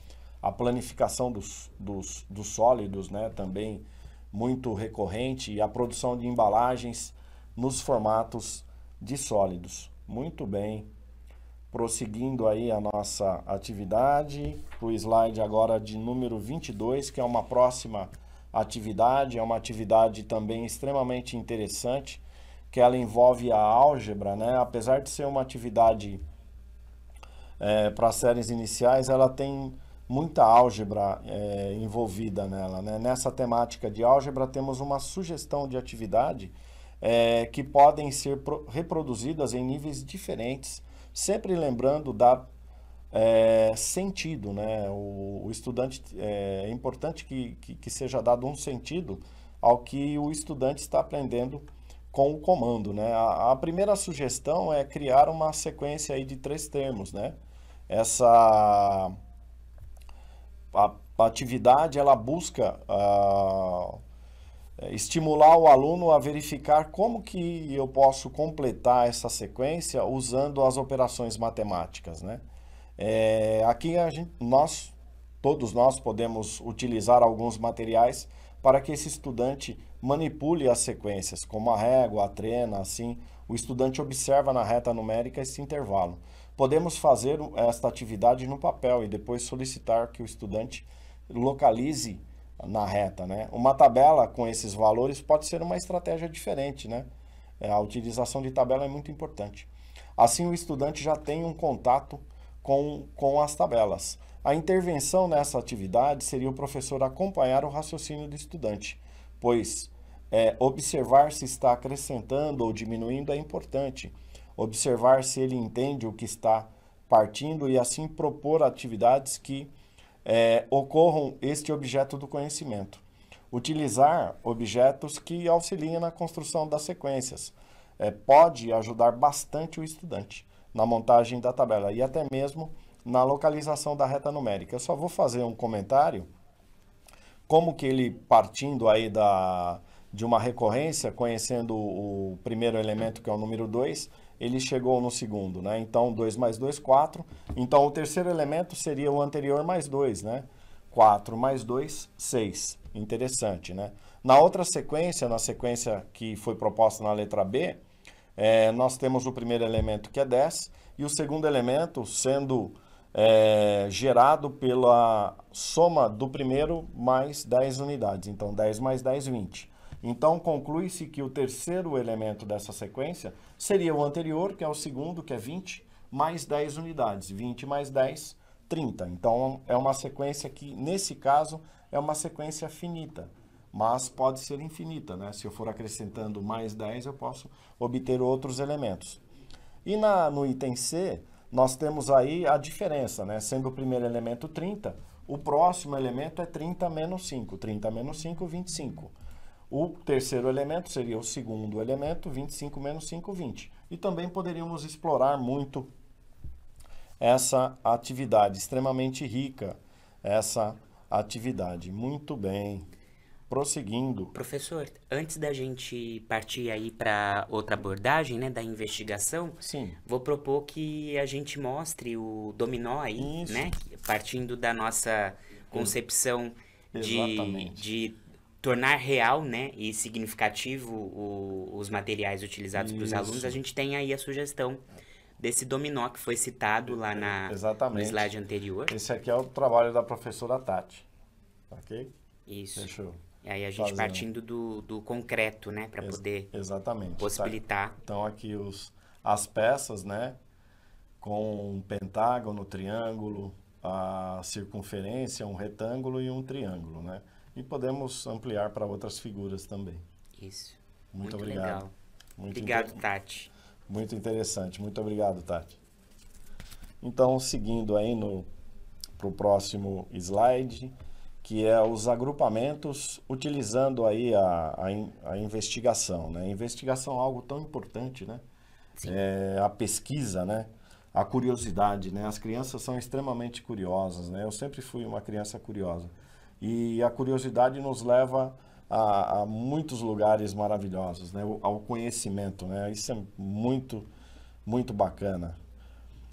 a planificação dos, dos, dos sólidos né? também muito recorrente, e a produção de embalagens nos formatos de sólidos. Muito bem. Prosseguindo aí a nossa atividade, o slide agora de número 22, que é uma próxima atividade, é uma atividade também extremamente interessante, que ela envolve a álgebra, né? Apesar de ser uma atividade é, para séries iniciais, ela tem muita álgebra é, envolvida nela, né? Nessa temática de álgebra, temos uma sugestão de atividade é, que podem ser reproduzidas em níveis diferentes, sempre lembrando da é, sentido, né? O, o estudante é, é importante que, que, que, seja dado um sentido ao que o estudante está aprendendo com o comando, né? A, a primeira sugestão é criar uma sequência aí de três termos, né? Essa a, a atividade ela busca uh, eh, estimular o aluno a verificar como que eu posso completar essa sequência usando as operações matemáticas, né? É, aqui a gente, nós, todos nós podemos utilizar alguns materiais para que esse estudante manipule as sequências, como a régua, a trena, assim, o estudante observa na reta numérica esse intervalo. Podemos fazer esta atividade no papel e depois solicitar que o estudante localize na reta, né? Uma tabela com esses valores pode ser uma estratégia diferente, né? É, a utilização de tabela é muito importante. Assim, o estudante já tem um contato com, com as tabelas. A intervenção nessa atividade seria o professor acompanhar o raciocínio do estudante, pois é, observar se está acrescentando ou diminuindo é importante. Observar se ele entende o que está partindo e assim propor atividades que é, ocorram este objeto do conhecimento. Utilizar objetos que auxiliem na construção das sequências é, pode ajudar bastante o estudante na montagem da tabela e até mesmo na localização da reta numérica. Eu só vou fazer um comentário, como que ele partindo aí da, de uma recorrência, conhecendo o primeiro elemento que é o número 2, ele chegou no segundo, né? Então, 2 mais 2, 4. Então, o terceiro elemento seria o anterior mais 2, né? 4 mais 2, 6. Interessante, né? Na outra sequência, na sequência que foi proposta na letra B, é, nós temos o primeiro elemento que é 10 e o segundo elemento sendo é, gerado pela soma do primeiro mais 10 unidades. Então, 10 mais 10, 20. Então, conclui-se que o terceiro elemento dessa sequência seria o anterior, que é o segundo, que é 20, mais 10 unidades. 20 mais 10, 30. Então, é uma sequência que, nesse caso, é uma sequência finita, mas pode ser infinita. Né? Se eu for acrescentando mais 10, eu posso obter outros elementos. E na, no item C, nós temos aí a diferença, né? sendo o primeiro elemento 30, o próximo elemento é 30 menos 5. 30 menos 5, 25. O terceiro elemento seria o segundo elemento, 25 menos 5, 20. E também poderíamos explorar muito essa atividade extremamente rica, essa atividade. Muito bem. Prosseguindo. Professor, antes da gente partir aí para outra abordagem, né, da investigação, Sim. vou propor que a gente mostre o dominó aí, Isso. né, partindo da nossa concepção de, de tornar real né, e significativo o, os materiais utilizados para os alunos, a gente tem aí a sugestão desse dominó que foi citado lá na, Exatamente. no slide anterior. Esse aqui é o trabalho da professora Tati, ok? Isso. Fechou. E aí a gente fazendo. partindo do, do concreto, né, para poder exatamente, tá. possibilitar. Tá. Então aqui os, as peças, né, com um pentágono, triângulo, a circunferência, um retângulo e um triângulo, né? e podemos ampliar para outras figuras também. Isso. Muito, Muito obrigado. Legal. Muito obrigado, inter... Tati. Muito interessante. Muito obrigado, Tati. Então, seguindo aí no para o próximo slide, que é os agrupamentos utilizando aí a, a, in, a investigação, né? A investigação é algo tão importante, né? É, a pesquisa, né? A curiosidade, né? As crianças são extremamente curiosas, né? Eu sempre fui uma criança curiosa. E a curiosidade nos leva a, a muitos lugares maravilhosos, né? ao conhecimento. Né? Isso é muito, muito bacana.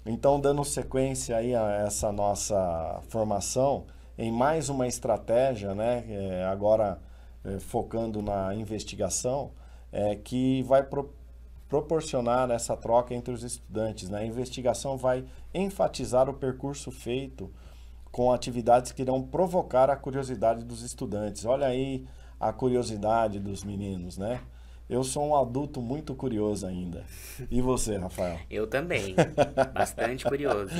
Então, dando sequência aí a essa nossa formação, em mais uma estratégia, né? É, agora é, focando na investigação, é, que vai pro, proporcionar essa troca entre os estudantes. Né? A investigação vai enfatizar o percurso feito com atividades que irão provocar a curiosidade dos estudantes. Olha aí a curiosidade dos meninos, né? Eu sou um adulto muito curioso ainda. E você, Rafael? Eu também. Bastante curioso.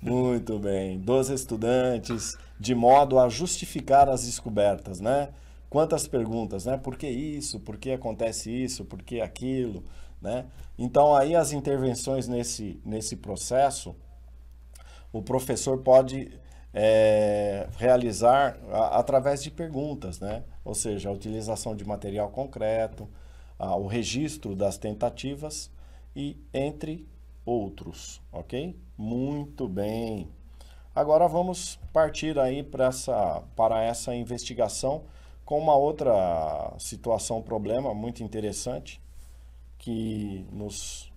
Muito bem. Dos estudantes, de modo a justificar as descobertas, né? Quantas perguntas, né? Por que isso? Por que acontece isso? Por que aquilo? Né? Então, aí as intervenções nesse, nesse processo, o professor pode é, realizar a, através de perguntas, né? ou seja, a utilização de material concreto, a, o registro das tentativas e entre outros, ok? Muito bem. Agora vamos partir aí essa, para essa investigação com uma outra situação, problema muito interessante que nos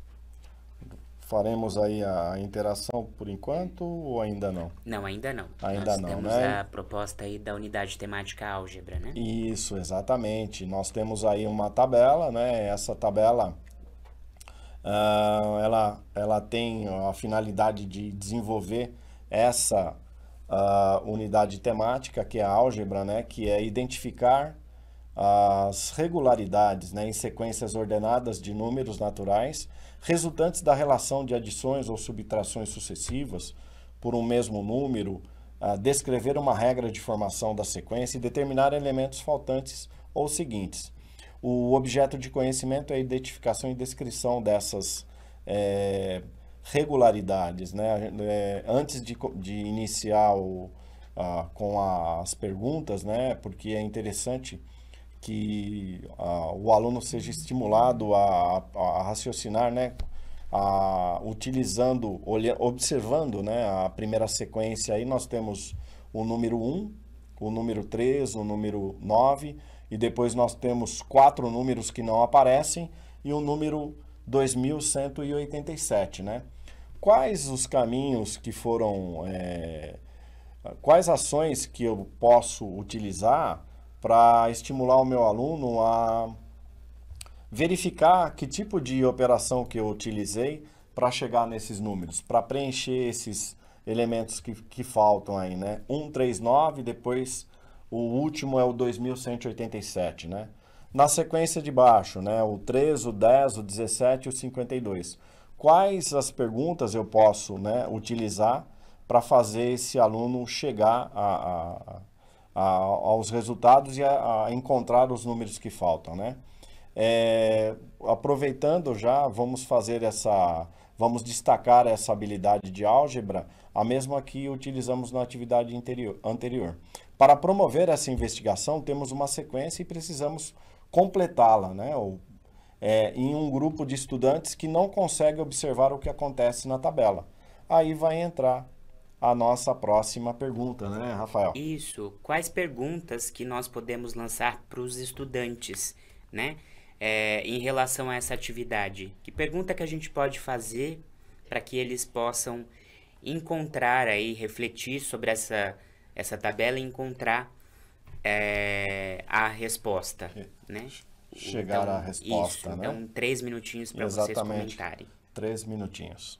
faremos aí a interação por enquanto ou ainda não? Não, ainda não. Ainda Nós não, temos né? a proposta aí da unidade temática álgebra, né? Isso, exatamente. Nós temos aí uma tabela, né? Essa tabela uh, ela, ela tem a finalidade de desenvolver essa uh, unidade temática, que é a álgebra, né? Que é identificar as regularidades né, em sequências ordenadas de números naturais resultantes da relação de adições ou subtrações sucessivas por um mesmo número, ah, descrever uma regra de formação da sequência e determinar elementos faltantes ou seguintes. O objeto de conhecimento é a identificação e descrição dessas é, regularidades. Né? É, antes de, de iniciar o, ah, com a, as perguntas, né? porque é interessante que a, ah, o aluno seja estimulado a, a raciocinar, né? A, utilizando, olha, observando né, a primeira sequência, aí nós temos o número 1, o número 3, o número 9, e depois nós temos quatro números que não aparecem e o número 2187, né? Quais os caminhos que foram, é, quais ações que eu posso utilizar para estimular o meu aluno a verificar que tipo de operação que eu utilizei para chegar nesses números, para preencher esses elementos que, que faltam aí, né? 139, depois o último é o 2187, né? Na sequência de baixo, né? O 3, o 10, o 17 e o 52. Quais as perguntas eu posso né, utilizar para fazer esse aluno chegar a, a a, aos resultados e a, a, encontrar os números que faltam, né? É, aproveitando já, vamos fazer essa, vamos destacar essa habilidade de álgebra, a mesma que utilizamos na atividade interior, anterior. Para promover essa investigação, temos uma sequência e precisamos completá-la, né? Ou, é, em um grupo de estudantes que não consegue observar o que acontece na tabela. Aí vai entrar a nossa próxima pergunta, né, Rafael? Isso. Quais perguntas que nós podemos lançar para os estudantes, né, é, em relação a essa atividade? Que pergunta que a gente pode fazer para que eles possam encontrar aí, refletir sobre essa, essa tabela e encontrar é, a resposta, né? Chegar então, à resposta, isso. né? Então, três minutinhos para vocês comentarem. Três minutinhos.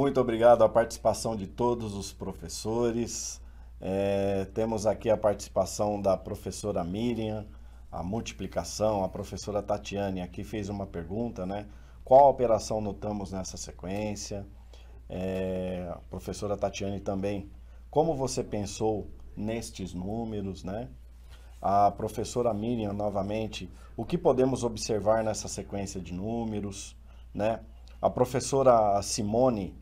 Muito obrigado à participação de todos os professores. É, temos aqui a participação da professora Miriam, a multiplicação, a professora Tatiane aqui fez uma pergunta, né? Qual operação notamos nessa sequência? É, a professora Tatiane também, como você pensou nestes números, né? A professora Miriam, novamente, o que podemos observar nessa sequência de números, né? A professora Simone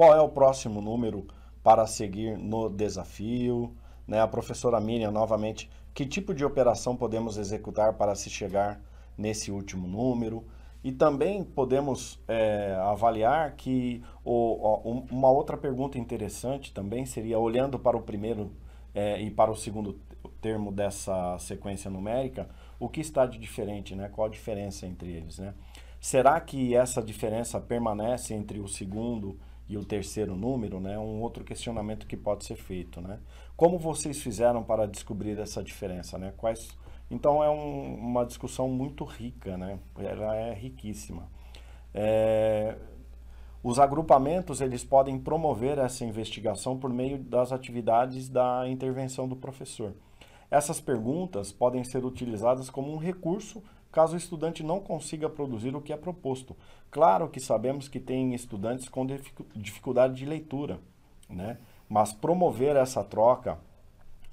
qual é o próximo número para seguir no desafio, né? A professora Miriam, novamente, que tipo de operação podemos executar para se chegar nesse último número? E também podemos é, avaliar que o, o, uma outra pergunta interessante também seria, olhando para o primeiro é, e para o segundo termo dessa sequência numérica, o que está de diferente, né? Qual a diferença entre eles, né? Será que essa diferença permanece entre o segundo e o terceiro número, né, um outro questionamento que pode ser feito, né? Como vocês fizeram para descobrir essa diferença, né? Quais então é um, uma discussão muito rica, né? Ela é riquíssima. É, os agrupamentos eles podem promover essa investigação por meio das atividades da intervenção do professor. Essas perguntas podem ser utilizadas como um recurso caso o estudante não consiga produzir o que é proposto. Claro que sabemos que tem estudantes com dificuldade de leitura, né? mas promover essa troca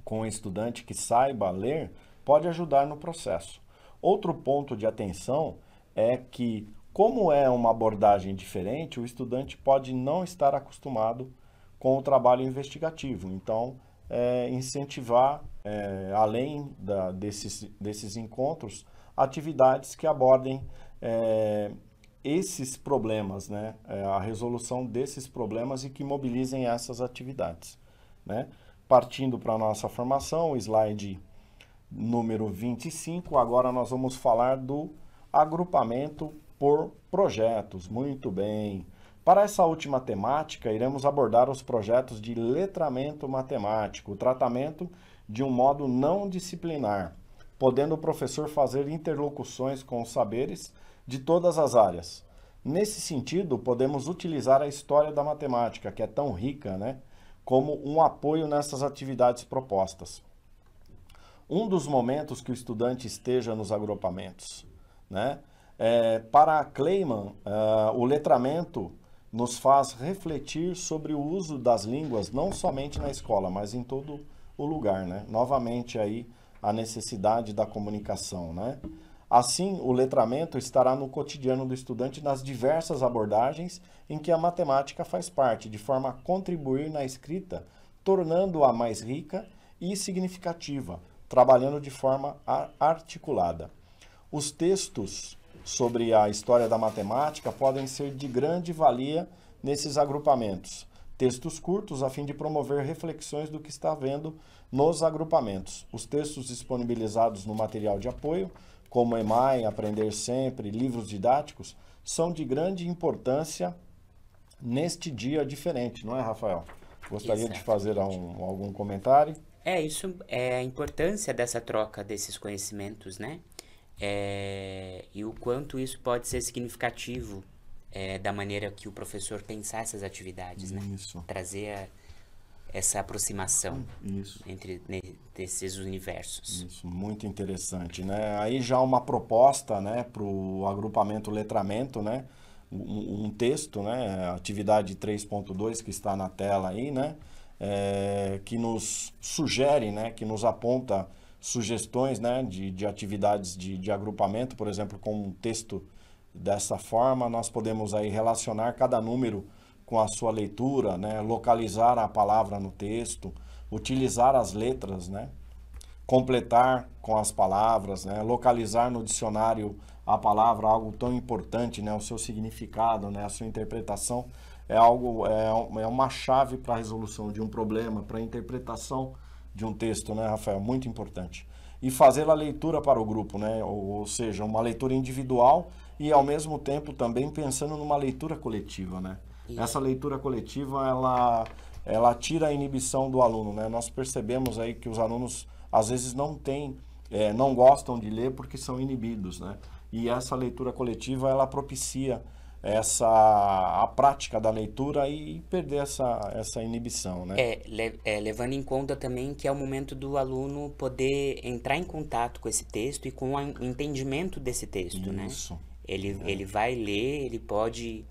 com o estudante que saiba ler pode ajudar no processo. Outro ponto de atenção é que, como é uma abordagem diferente, o estudante pode não estar acostumado com o trabalho investigativo. Então, é, incentivar, é, além da, desses, desses encontros, atividades que abordem é, esses problemas, né? É, a resolução desses problemas e que mobilizem essas atividades. Né? Partindo para a nossa formação, slide número 25, agora nós vamos falar do agrupamento por projetos. Muito bem. Para essa última temática, iremos abordar os projetos de letramento matemático, o tratamento de um modo não disciplinar, podendo o professor fazer interlocuções com os saberes de todas as áreas. Nesse sentido, podemos utilizar a história da matemática, que é tão rica, né, como um apoio nessas atividades propostas. Um dos momentos que o estudante esteja nos agrupamentos. Né? É, para Kleiman, uh, é, o letramento nos faz refletir sobre o uso das línguas, não somente na escola, mas em todo o lugar. Né? Novamente aí, a necessidade da comunicação, né? Assim, o letramento estará no cotidiano do estudante nas diversas abordagens em que a matemática faz parte, de forma a contribuir na escrita, tornando-a mais rica e significativa, trabalhando de forma articulada. Os textos sobre a história da matemática podem ser de grande valia nesses agrupamentos, Textos curtos, a fim de promover reflexões do que está vendo nos agrupamentos. Os textos disponibilizados no material de apoio, como EMAI, Aprender Sempre, livros didáticos, são de grande importância neste dia diferente, não é, Rafael? Gostaria Exatamente. de fazer um, algum comentário? É, isso é a importância dessa troca desses conhecimentos, né? É, e o quanto isso pode ser significativo é, da maneira que o professor pensar essas atividades, né? Isso. Trazer a, essa aproximação Isso. entre né, esses universos. Isso, muito interessante, né? Aí já uma proposta, né, para o agrupamento letramento, né? Um, um texto, né? Atividade 3.2 que está na tela aí, né? É, que nos sugere, né? Que nos aponta sugestões, né? De, de atividades de, de agrupamento, por exemplo, com um texto Dessa forma, nós podemos aí relacionar cada número com a sua leitura, né? localizar a palavra no texto, utilizar as letras, né? completar com as palavras, né? localizar no dicionário a palavra, algo tão importante, né? o seu significado, né? a sua interpretação, é algo é, é uma chave para a resolução de um problema, para a interpretação de um texto, né, Rafael? Muito importante. E fazer a leitura para o grupo, né? ou, ou seja, uma leitura individual e ao mesmo tempo também pensando numa leitura coletiva, né? Isso. Essa leitura coletiva, ela, ela tira a inibição do aluno, né? Nós percebemos aí que os alunos, às vezes, não têm, é, não gostam de ler porque são inibidos, né? E essa leitura coletiva, ela propicia essa a prática da leitura e perder essa, essa inibição, né? É, le, é, levando em conta também que é o momento do aluno poder entrar em contato com esse texto e com o entendimento desse texto, Isso. né? Isso. Ele, ele vai ler, ele pode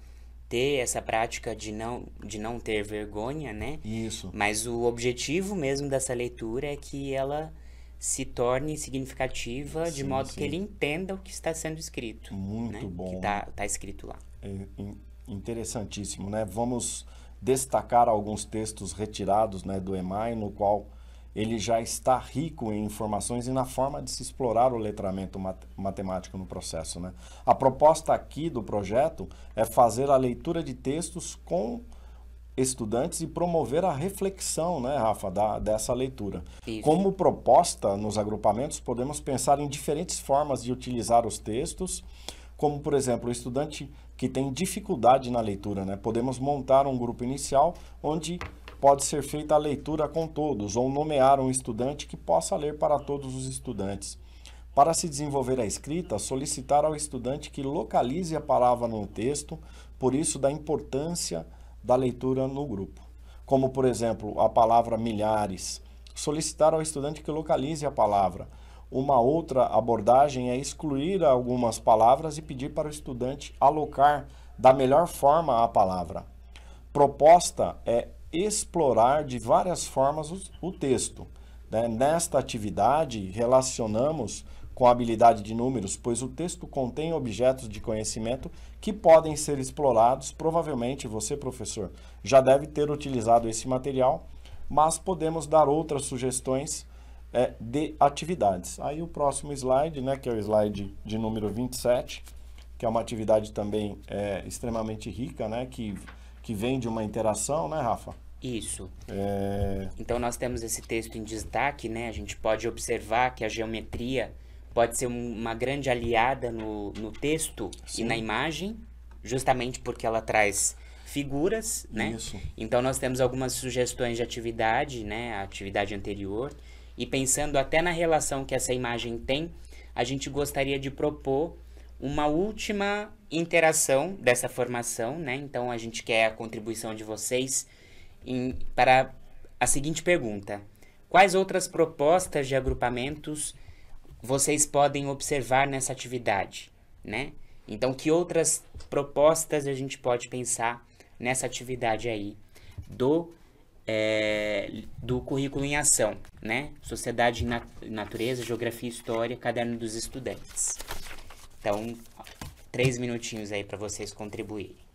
ter essa prática de não, de não ter vergonha, né? Isso. Mas o objetivo mesmo dessa leitura é que ela se torne significativa sim, de modo sim. que ele entenda o que está sendo escrito. Muito né? bom. Que está tá escrito lá. É interessantíssimo, né? Vamos destacar alguns textos retirados né, do EMAI, no qual ele já está rico em informações e na forma de se explorar o letramento mat matemático no processo. Né? A proposta aqui do projeto é fazer a leitura de textos com estudantes e promover a reflexão, né, Rafa, da, dessa leitura. Isso. Como proposta nos agrupamentos, podemos pensar em diferentes formas de utilizar os textos, como, por exemplo, o estudante que tem dificuldade na leitura, né? Podemos montar um grupo inicial onde pode ser feita a leitura com todos ou nomear um estudante que possa ler para todos os estudantes. Para se desenvolver a escrita, solicitar ao estudante que localize a palavra no texto, por isso da importância da leitura no grupo. Como, por exemplo, a palavra milhares. Solicitar ao estudante que localize a palavra. Uma outra abordagem é excluir algumas palavras e pedir para o estudante alocar da melhor forma a palavra. Proposta é explorar de várias formas o, o texto. Né? Nesta atividade, relacionamos com a habilidade de números, pois o texto contém objetos de conhecimento que podem ser explorados. Provavelmente você, professor, já deve ter utilizado esse material, mas podemos dar outras sugestões é, de atividades. Aí o próximo slide, né, que é o slide de número 27, que é uma atividade também é, extremamente rica, né, que, que vem de uma interação, né, Rafa? Isso. É... Então nós temos esse texto em destaque, né? A gente pode observar que a geometria pode ser uma grande aliada no, no texto Sim. e na imagem, justamente porque ela traz figuras, né? Isso. Então nós temos algumas sugestões de atividade, né? A atividade anterior. E pensando até na relação que essa imagem tem, a gente gostaria de propor uma última interação dessa formação, né? Então a gente quer a contribuição de vocês em, para a seguinte pergunta: Quais outras propostas de agrupamentos vocês podem observar nessa atividade, né? Então, que outras propostas a gente pode pensar nessa atividade aí do, é, do currículo em ação, né? Sociedade, nat natureza, geografia, história, caderno dos estudantes. Então, três minutinhos aí para vocês contribuírem.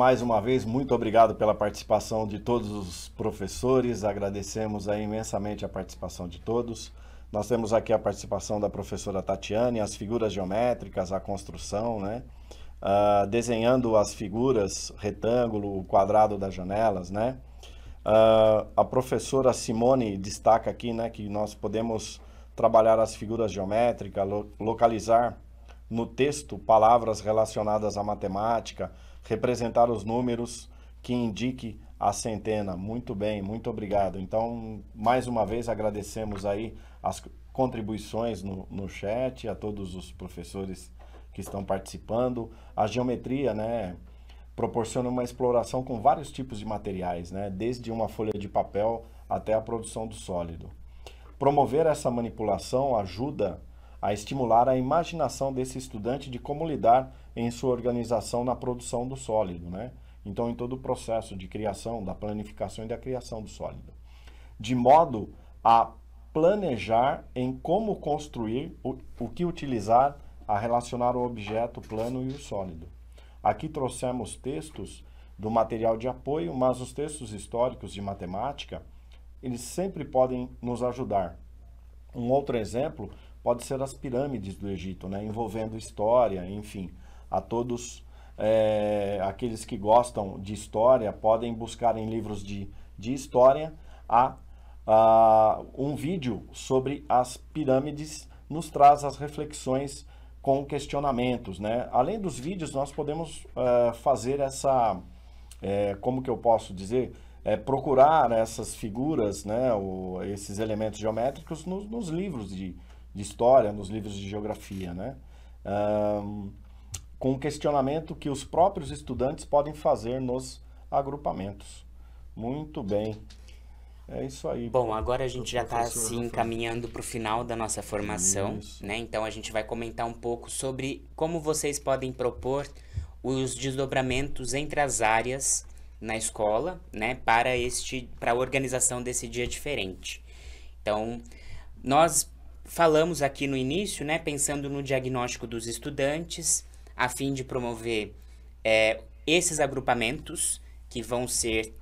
Mais uma vez, muito obrigado pela participação de todos os professores, agradecemos imensamente a participação de todos. Nós temos aqui a participação da professora Tatiane, as figuras geométricas, a construção, né? Uh, desenhando as figuras, retângulo, quadrado das janelas, né? Uh, a professora Simone destaca aqui, né, que nós podemos trabalhar as figuras geométricas, lo localizar no texto palavras relacionadas à matemática, representar os números que indique a centena. Muito bem, muito obrigado. Então, mais uma vez agradecemos aí as contribuições no, no chat, a todos os professores que estão participando. A geometria, né, proporciona uma exploração com vários tipos de materiais, né, desde uma folha de papel até a produção do sólido. Promover essa manipulação ajuda a estimular a imaginação desse estudante de como lidar em sua organização na produção do sólido, né? Então, em todo o processo de criação, da planificação e da criação do sólido. De modo a planejar em como construir, o, o que utilizar, a relacionar o objeto, o plano e o sólido. Aqui trouxemos textos do material de apoio, mas os textos históricos de matemática, eles sempre podem nos ajudar. Um outro exemplo pode ser as pirâmides do Egito, né? envolvendo história, enfim. A todos é, aqueles que gostam de história podem buscar em livros de, de história a, a, um vídeo sobre as pirâmides, nos traz as reflexões com questionamentos. Né? Além dos vídeos, nós podemos é, fazer essa, é, como que eu posso dizer, é, procurar essas figuras, né, esses elementos geométricos nos, nos livros de, de história, nos livros de geografia, né? Um, com um questionamento que os próprios estudantes podem fazer nos agrupamentos. Muito bem. É isso aí. Bom, agora a gente já está se assim, encaminhando para o final da nossa formação, isso. né? Então a gente vai comentar um pouco sobre como vocês podem propor os desdobramentos entre as áreas na escola, né? Para este, para a organização desse dia diferente. Então nós falamos aqui no início, né, pensando no diagnóstico dos estudantes, a fim de promover é, esses agrupamentos que vão ser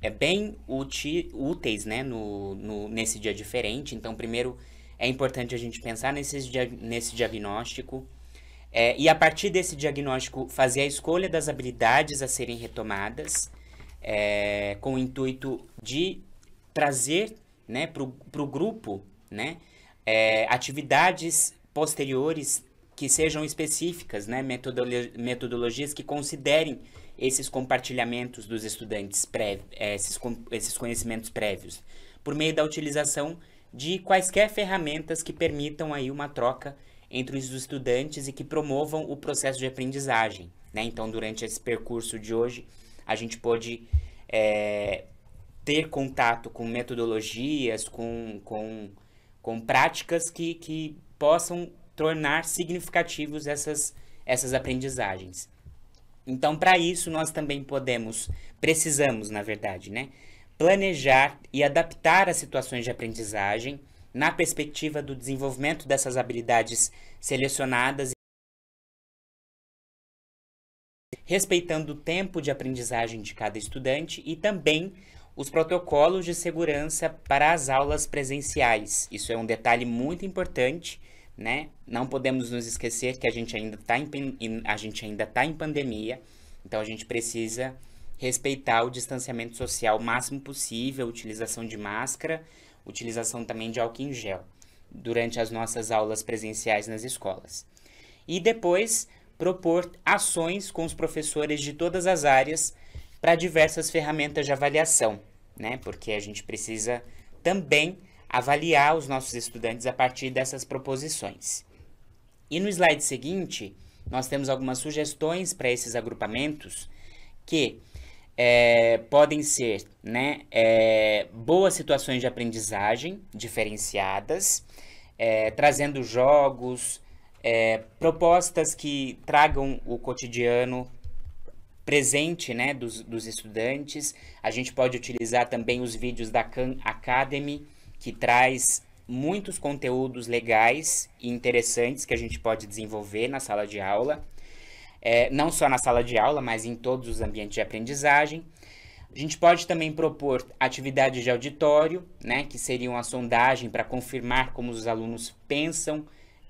é, bem úteis né, no, no, nesse dia diferente. Então, primeiro é importante a gente pensar nesses, nesse diagnóstico. É, e a partir desse diagnóstico, fazer a escolha das habilidades a serem retomadas, é, com o intuito de trazer né, para o grupo né, é, atividades posteriores que sejam específicas, né? Metodolo metodologias que considerem esses compartilhamentos dos estudantes, pré é, esses, esses conhecimentos prévios, por meio da utilização de quaisquer ferramentas que permitam aí uma troca entre os estudantes e que promovam o processo de aprendizagem. Né? Então, durante esse percurso de hoje, a gente pôde é, ter contato com metodologias, com, com com práticas que, que possam tornar significativos essas, essas aprendizagens. Então, para isso, nós também podemos, precisamos, na verdade, né, planejar e adaptar as situações de aprendizagem na perspectiva do desenvolvimento dessas habilidades selecionadas, respeitando o tempo de aprendizagem de cada estudante e também os protocolos de segurança para as aulas presenciais. Isso é um detalhe muito importante, né? Não podemos nos esquecer que a gente ainda está em, a gente ainda está em pandemia, então a gente precisa respeitar o distanciamento social o máximo possível, utilização de máscara, utilização também de álcool em gel durante as nossas aulas presenciais nas escolas. E depois propor ações com os professores de todas as áreas para diversas ferramentas de avaliação, né? Porque a gente precisa também avaliar os nossos estudantes a partir dessas proposições. E no slide seguinte, nós temos algumas sugestões para esses agrupamentos que é, podem ser né, é, boas situações de aprendizagem diferenciadas, é, trazendo jogos, é, propostas que tragam o cotidiano presente né, dos, dos estudantes. A gente pode utilizar também os vídeos da Khan Academy, que traz muitos conteúdos legais e interessantes que a gente pode desenvolver na sala de aula. É, não só na sala de aula, mas em todos os ambientes de aprendizagem. A gente pode também propor atividades de auditório, né, que seriam a sondagem para confirmar como os alunos pensam,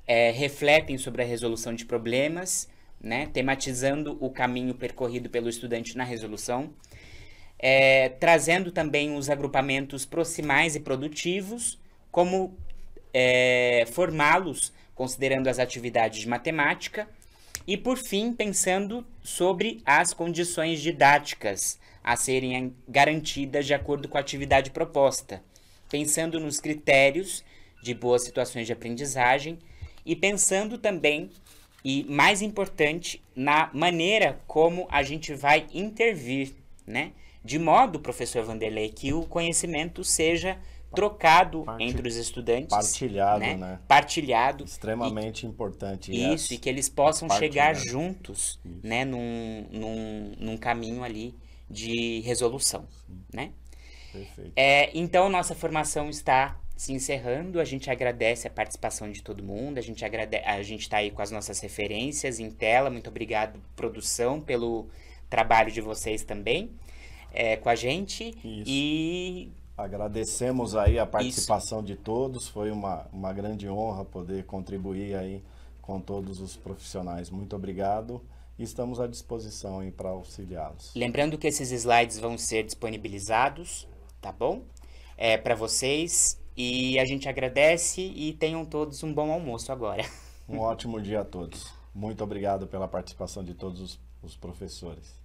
é, refletem sobre a resolução de problemas né, tematizando o caminho percorrido pelo estudante na resolução, é, trazendo também os agrupamentos proximais e produtivos, como é, formá-los considerando as atividades de matemática, e por fim, pensando sobre as condições didáticas a serem garantidas de acordo com a atividade proposta, pensando nos critérios de boas situações de aprendizagem e pensando também e, mais importante, na maneira como a gente vai intervir, né? De modo, professor Vanderlei, que o conhecimento seja trocado entre os estudantes. Partilhado, né? né? Partilhado. Extremamente e... importante. Isso, e que eles possam chegar juntos, né? Num, num, num, caminho ali de resolução, né? Perfeito. É, então, nossa formação está se encerrando, a gente agradece a participação de todo mundo, a gente agradece, a gente está aí com as nossas referências em tela. Muito obrigado, produção, pelo trabalho de vocês também é, com a gente. Isso. E agradecemos aí a participação Isso. de todos. Foi uma, uma grande honra poder contribuir aí com todos os profissionais. Muito obrigado estamos à disposição para auxiliá-los. Lembrando que esses slides vão ser disponibilizados, tá bom? É, para vocês e a gente agradece e tenham todos um bom almoço agora. Um ótimo dia a todos. Muito obrigado pela participação de todos os, os professores.